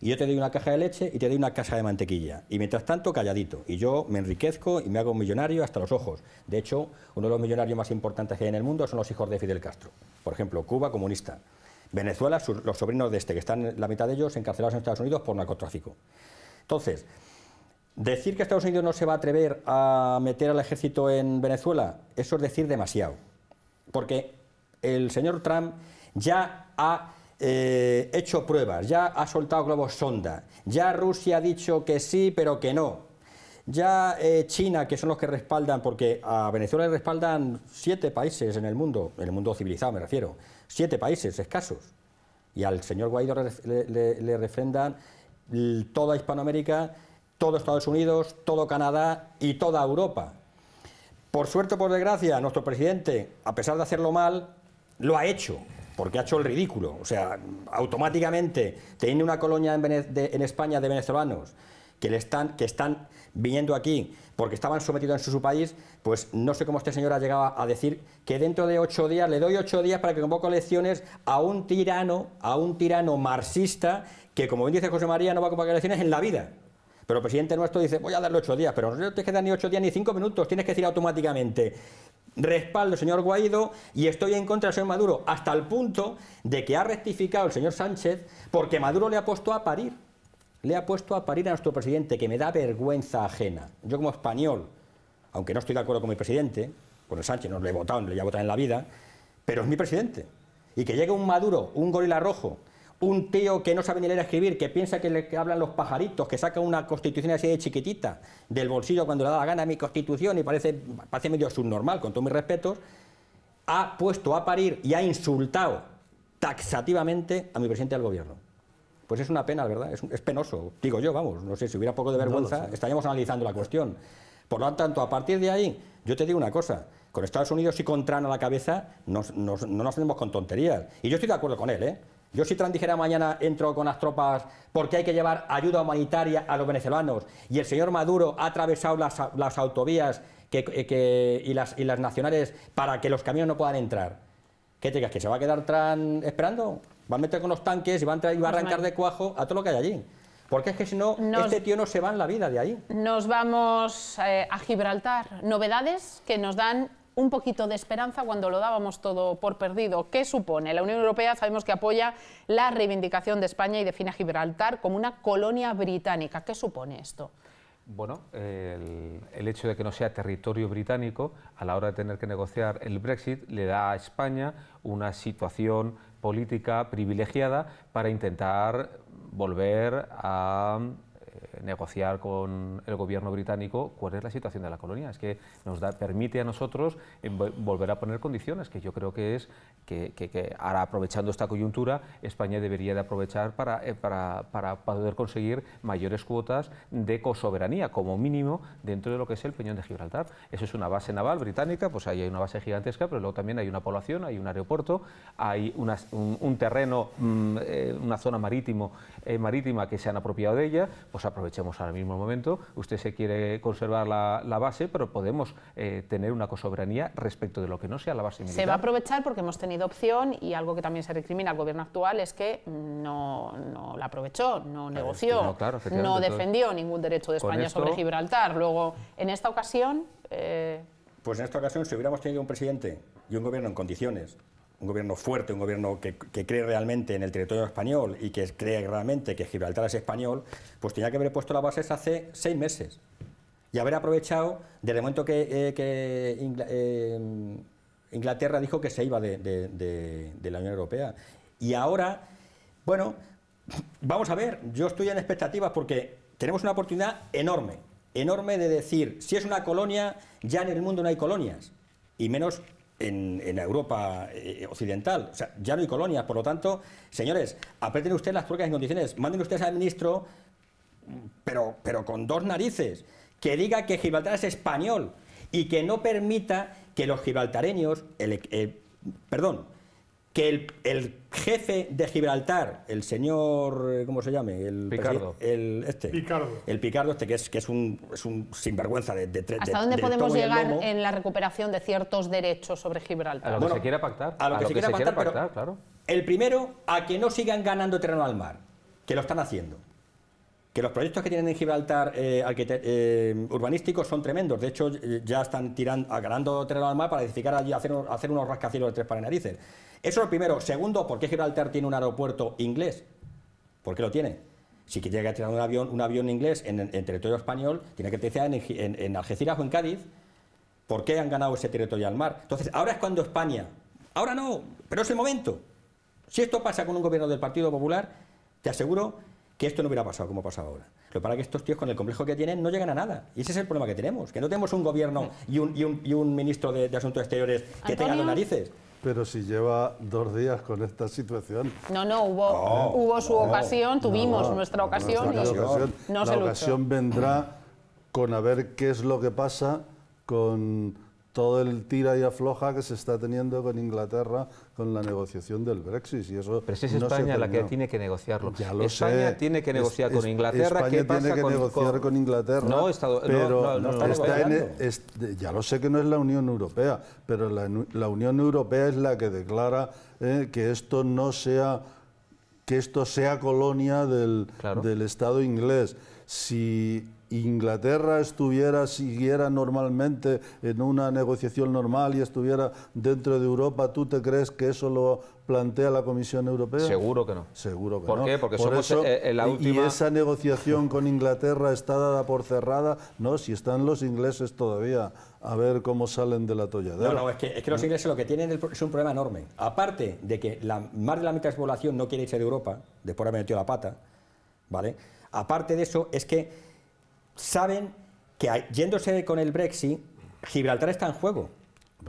y yo te doy una caja de leche y te doy una caja de mantequilla. Y mientras tanto, calladito. Y yo me enriquezco y me hago un millonario hasta los ojos. De hecho, uno de los millonarios más importantes que hay en el mundo son los hijos de Fidel Castro. Por ejemplo, Cuba comunista. Venezuela, los sobrinos de este, que están la mitad de ellos encarcelados en Estados Unidos por narcotráfico. Entonces, decir que Estados Unidos no se va a atrever a meter al ejército en Venezuela, eso es decir demasiado. Porque el señor Trump ya ha eh, hecho pruebas, ya ha soltado globos sonda, ya Rusia ha dicho que sí, pero que no. Ya eh, China, que son los que respaldan, porque a Venezuela le respaldan siete países en el mundo, en el mundo civilizado me refiero, siete países escasos. Y al señor Guaidó le, refrendan toda Hispanoamérica, todo Estados Unidos, todo Canadá y toda Europa. Por suerte o por desgracia, nuestro presidente, a pesar de hacerlo mal, lo ha hecho porque ha hecho el ridículo. O sea, automáticamente, teniendo una colonia en, España de venezolanos que, están, viniendo aquí porque estaban sometidos en su, país, pues no sé cómo este señor ha llegado a decir que dentro de ocho días, le doy ocho días para que convoque elecciones a un tirano, a un tirano marxista que, como bien dice José María, no va a convocar elecciones en la vida. Pero el presidente nuestro dice, voy a darle ocho días, pero no te quedan ni ocho días ni cinco minutos, tienes que decir automáticamente respaldo al señor Guaido, y estoy en contra del señor Maduro, hasta el punto de que ha rectificado el señor Sánchez porque Maduro le ha puesto a parir. Le ha puesto a parir a nuestro presidente, que me da vergüenza ajena. Yo como español, aunque no estoy de acuerdo con mi presidente, con el Sánchez no le he votado, no le voy a en la vida, pero es mi presidente. Y que llegue un Maduro, un gorila rojo, un tío que no sabe ni leer a escribir, que piensa que le hablan los pajaritos, que saca una constitución así de chiquitita del bolsillo cuando le da la gana a mi constitución y parece, medio subnormal, con todos mis respetos, ha puesto a parir y ha insultado taxativamente a mi presidente del gobierno. Pues es una pena, ¿verdad? Es, penoso, digo yo, vamos, no sé, si hubiera poco de vergüenza estaríamos analizando la cuestión. Por lo tanto, a partir de ahí, yo te digo una cosa, con Estados Unidos y con a la cabeza, no nos hacemos con tonterías. Y yo estoy de acuerdo con él, ¿eh? Yo si Trump dijera mañana entro con las tropas porque hay que llevar ayuda humanitaria a los venezolanos y el señor Maduro ha atravesado las, autovías eh, y, las, nacionales para que los camiones no puedan entrar, ¿qué te digas, ¿Que se va a quedar Trump esperando? Va a meter con los tanques y va a, a arrancar de cuajo a todo lo que hay allí. Porque es que si no, este tío no se va en la vida de ahí. Nos vamos eh, a Gibraltar. Novedades que nos dan un poquito de esperanza cuando lo dábamos todo por perdido. ¿Qué supone? La Unión Europea sabemos que apoya la reivindicación de España y define a Gibraltar como una colonia británica. ¿Qué supone esto? Bueno, el, el, hecho de que no sea territorio británico a la hora de tener que negociar el Brexit le da a España una situación política privilegiada para intentar volver a negociar con el gobierno británico cuál es la situación de la colonia. Es que nos da, permite a nosotros volver a poner condiciones, que yo creo que es que, ahora aprovechando esta coyuntura, España debería de aprovechar eh, para, poder conseguir mayores cuotas de cosoberanía, como mínimo, dentro de lo que es el Peñón de Gibraltar. Eso es una base naval británica, pues ahí hay una base gigantesca, pero luego también hay una población, hay un aeropuerto, hay un, terreno, mm, eh, una zona marítimo eh, marítima que se han apropiado de ella, pues aprovechemos ahora mismo el momento. Usted se quiere conservar la, base, pero podemos eh, tener una cosoberanía respecto de lo que no sea la base militar. Se va a aprovechar porque hemos tenido opción y algo que también se recrimina al gobierno actual es que no, la aprovechó, no negoció, no, defendió ningún derecho de España sobre Gibraltar. Luego, en esta ocasión... Eh, pues en esta ocasión, si hubiéramos tenido un presidente y un gobierno en condiciones un gobierno fuerte, un gobierno que, cree realmente en el territorio español y que cree realmente que Gibraltar es español, pues tenía que haber puesto las bases hace seis meses y haber aprovechado desde el momento que, eh, eh, Inglaterra dijo que se iba de, de, la Unión Europea. Y ahora, bueno, vamos a ver, yo estoy en expectativas porque tenemos una oportunidad enorme, enorme de decir, si es una colonia, ya en el mundo no hay colonias, y menos en, Europa eh, eh, Occidental. O sea, ya no hay colonias, por lo tanto, señores, apreten ustedes las pruebas en condiciones, manden ustedes al ministro, pero, pero con dos narices, que diga que Gibraltar es español y que no permita que los gibraltareños, eh, perdón, que el, jefe de Gibraltar, el señor, eh, ¿cómo se llame? El Picardo. El, este, Picardo. El Picardo este, que es, que es, un, es un sinvergüenza de, de, de ¿Hasta dónde podemos llegar en la recuperación de ciertos derechos sobre Gibraltar? A lo que se quiera pactar. A lo, que, se, quiera pactar, claro. El primero, a que no sigan ganando terreno al mar, que lo están haciendo que los proyectos que tienen en Gibraltar eh, eh, urbanísticos son tremendos. De hecho, eh, ya están tirando, ganando terreno al mar para edificar allí, hacer, hacer unos rascacielos de tres para narices. Eso es lo primero. Segundo, ¿por qué Gibraltar tiene un aeropuerto inglés? ¿Por qué lo tiene? Si tiene que tirar un avión, un avión inglés en, territorio español, tiene que aterrizar en, en Algeciras o en Cádiz. ¿Por qué han ganado ese territorio al mar? Entonces, ahora es cuando España. Ahora no, pero es el momento. Si esto pasa con un gobierno del Partido Popular, te aseguro que esto no hubiera pasado como ha pasado ahora. Lo que pasa que estos tíos con el complejo que tienen no llegan a nada. Y ese es el problema que tenemos, que no tenemos un gobierno y un, ministro de, Asuntos Exteriores que tenga los narices. Pero si lleva dos días con esta situación. No, no, hubo, hubo su ocasión, tuvimos nuestra ocasión. y no la ocasión vendrá con a ver qué es lo que pasa con todo el tira y afloja que se está teniendo con Inglaterra con la negociación del Brexit. Y eso Pero es España la que tiene que negociarlo. Ya lo España tiene que negociar con Inglaterra. España tiene que negociar con, Inglaterra. No, está, pero está ya lo sé que no es la Unión Europea, pero la, Unión Europea es la que declara eh, que esto no sea que esto sea colonia del, del Estado inglés. Si Inglaterra estuviera, siguiera normalmente en una negociación normal y estuviera dentro de Europa, ¿tú te crees que eso lo plantea la Comisión Europea? Seguro que no. Seguro que no. ¿Por qué? Porque por eh, eh, la última... Y esa negociación con Inglaterra está dada por cerrada. No, si están los ingleses todavía, a ver cómo salen de la No, no, es que, es que los ingleses lo que tienen es un problema enorme. Aparte de que la, más de la mitad de la población no quiere irse de Europa, después haber metido la pata, ¿vale? Aparte de eso, es que saben que yéndose con el Brexit, Gibraltar está en juego.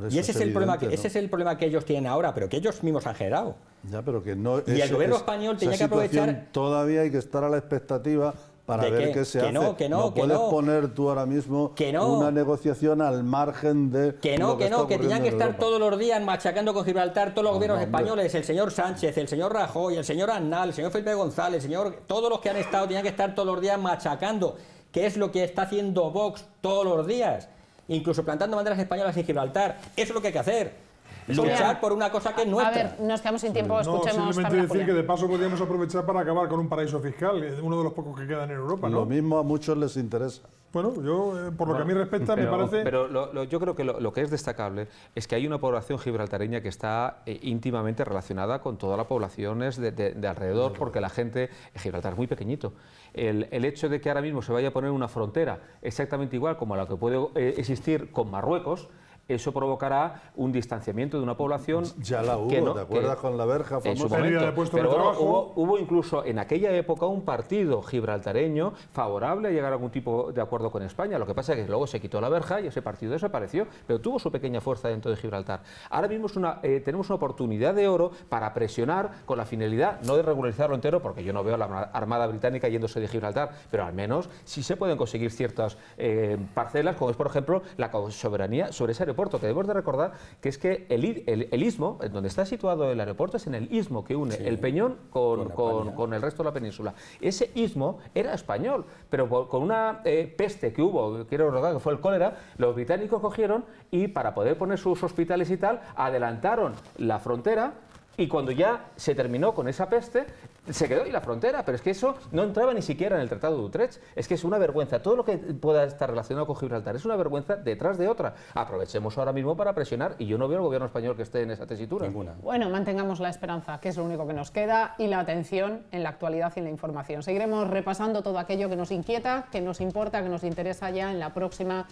y ese es, el problema que, ese es el problema que ellos tienen ahora, pero que ellos mismos han generado. Ya, pero que no, y el gobierno español tenía que aprovechar... Todavía hay que estar a la expectativa para ver qué se que hace. No, que no, no puedes poner tú ahora mismo que no, una negociación al margen de. Que no, que, no, que tenían que estar todos los días machacando con Gibraltar todos los gobiernos españoles, el señor Sánchez, el señor Rajoy, el señor Arnal, el señor Felipe González, el señor. Todos los que han estado tenían que estar todos los días machacando que es lo que está haciendo Vox todos los días, incluso plantando banderas españolas en Gibraltar. Eso es lo que hay que hacer luchar por una cosa que es A ver, nos quedamos sin tiempo, escuchemos. No, simplemente decir que de paso podríamos aprovechar para acabar con un paraíso fiscal, uno de los pocos que quedan en Europa. ¿no? Lo mismo a muchos les interesa. Bueno, yo, eh, por lo que a mí respecta, me parece... Pero yo creo que lo, que es destacable es que hay una población gibraltareña que está eh, íntimamente relacionada con todas las poblaciones de, alrededor, porque la gente... Eh, Gibraltar es muy pequeñito. El, el, hecho de que ahora mismo se vaya a poner una frontera exactamente igual como la que puede existir con Marruecos, eso provocará un distanciamiento de una población. Ya la hubo, que no, con la verja? En su momento, puesto pero hubo, hubo, incluso en aquella época un partido gibraltareño favorable a llegar a algún tipo de acuerdo con España. Lo que pasa es que luego se quitó la verja y ese partido desapareció, pero tuvo su pequeña fuerza dentro de Gibraltar. Ahora mismo eh, tenemos una oportunidad de oro para presionar con la finalidad no de regularizarlo entero, porque yo no veo a la Armada Británica yéndose de Gibraltar, pero al menos si se pueden conseguir ciertas eh, parcelas, como es por ejemplo la soberanía sobre ese aeropuerto que debemos de recordar que es que el, el, istmo, donde está situado el aeropuerto, es en el istmo que une el Peñón con, el resto de la península. Ese istmo era español, pero con una eh, peste que hubo, quiero recordar que fue el cólera, los británicos cogieron y para poder poner sus hospitales y tal, adelantaron la frontera y cuando ya se terminó con esa peste, se quedó ahí la frontera, pero es que eso no entraba ni siquiera en el Tratado de Utrecht. Es que es una vergüenza. Todo lo que pueda estar relacionado con Gibraltar es una vergüenza detrás de otra. Aprovechemos ahora mismo para presionar y yo no veo al gobierno español que esté en esa tesitura. Ninguna. Bueno, mantengamos la esperanza, que es lo único que nos queda, y la atención en la actualidad y en la información. Seguiremos repasando todo aquello que nos inquieta, que nos importa, que nos interesa ya en la próxima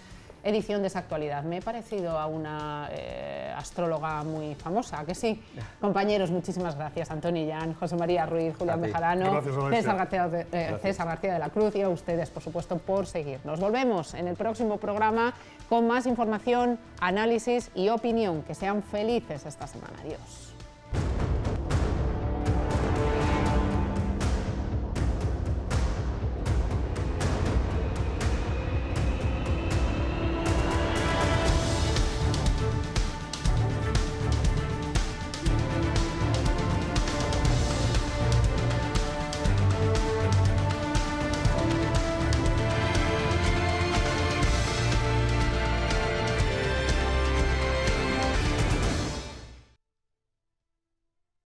edición de esa actualidad. Me he parecido a una eh, astróloga muy famosa, que sí. Compañeros, muchísimas gracias. Antonio Jan, José María Ruiz, Julián Bejarano, César García, de, eh, César de la Cruz y a ustedes, por supuesto, por seguir. Nos Volvemos en el próximo programa con más información, análisis y opinión. Que sean felices esta semana. Adiós.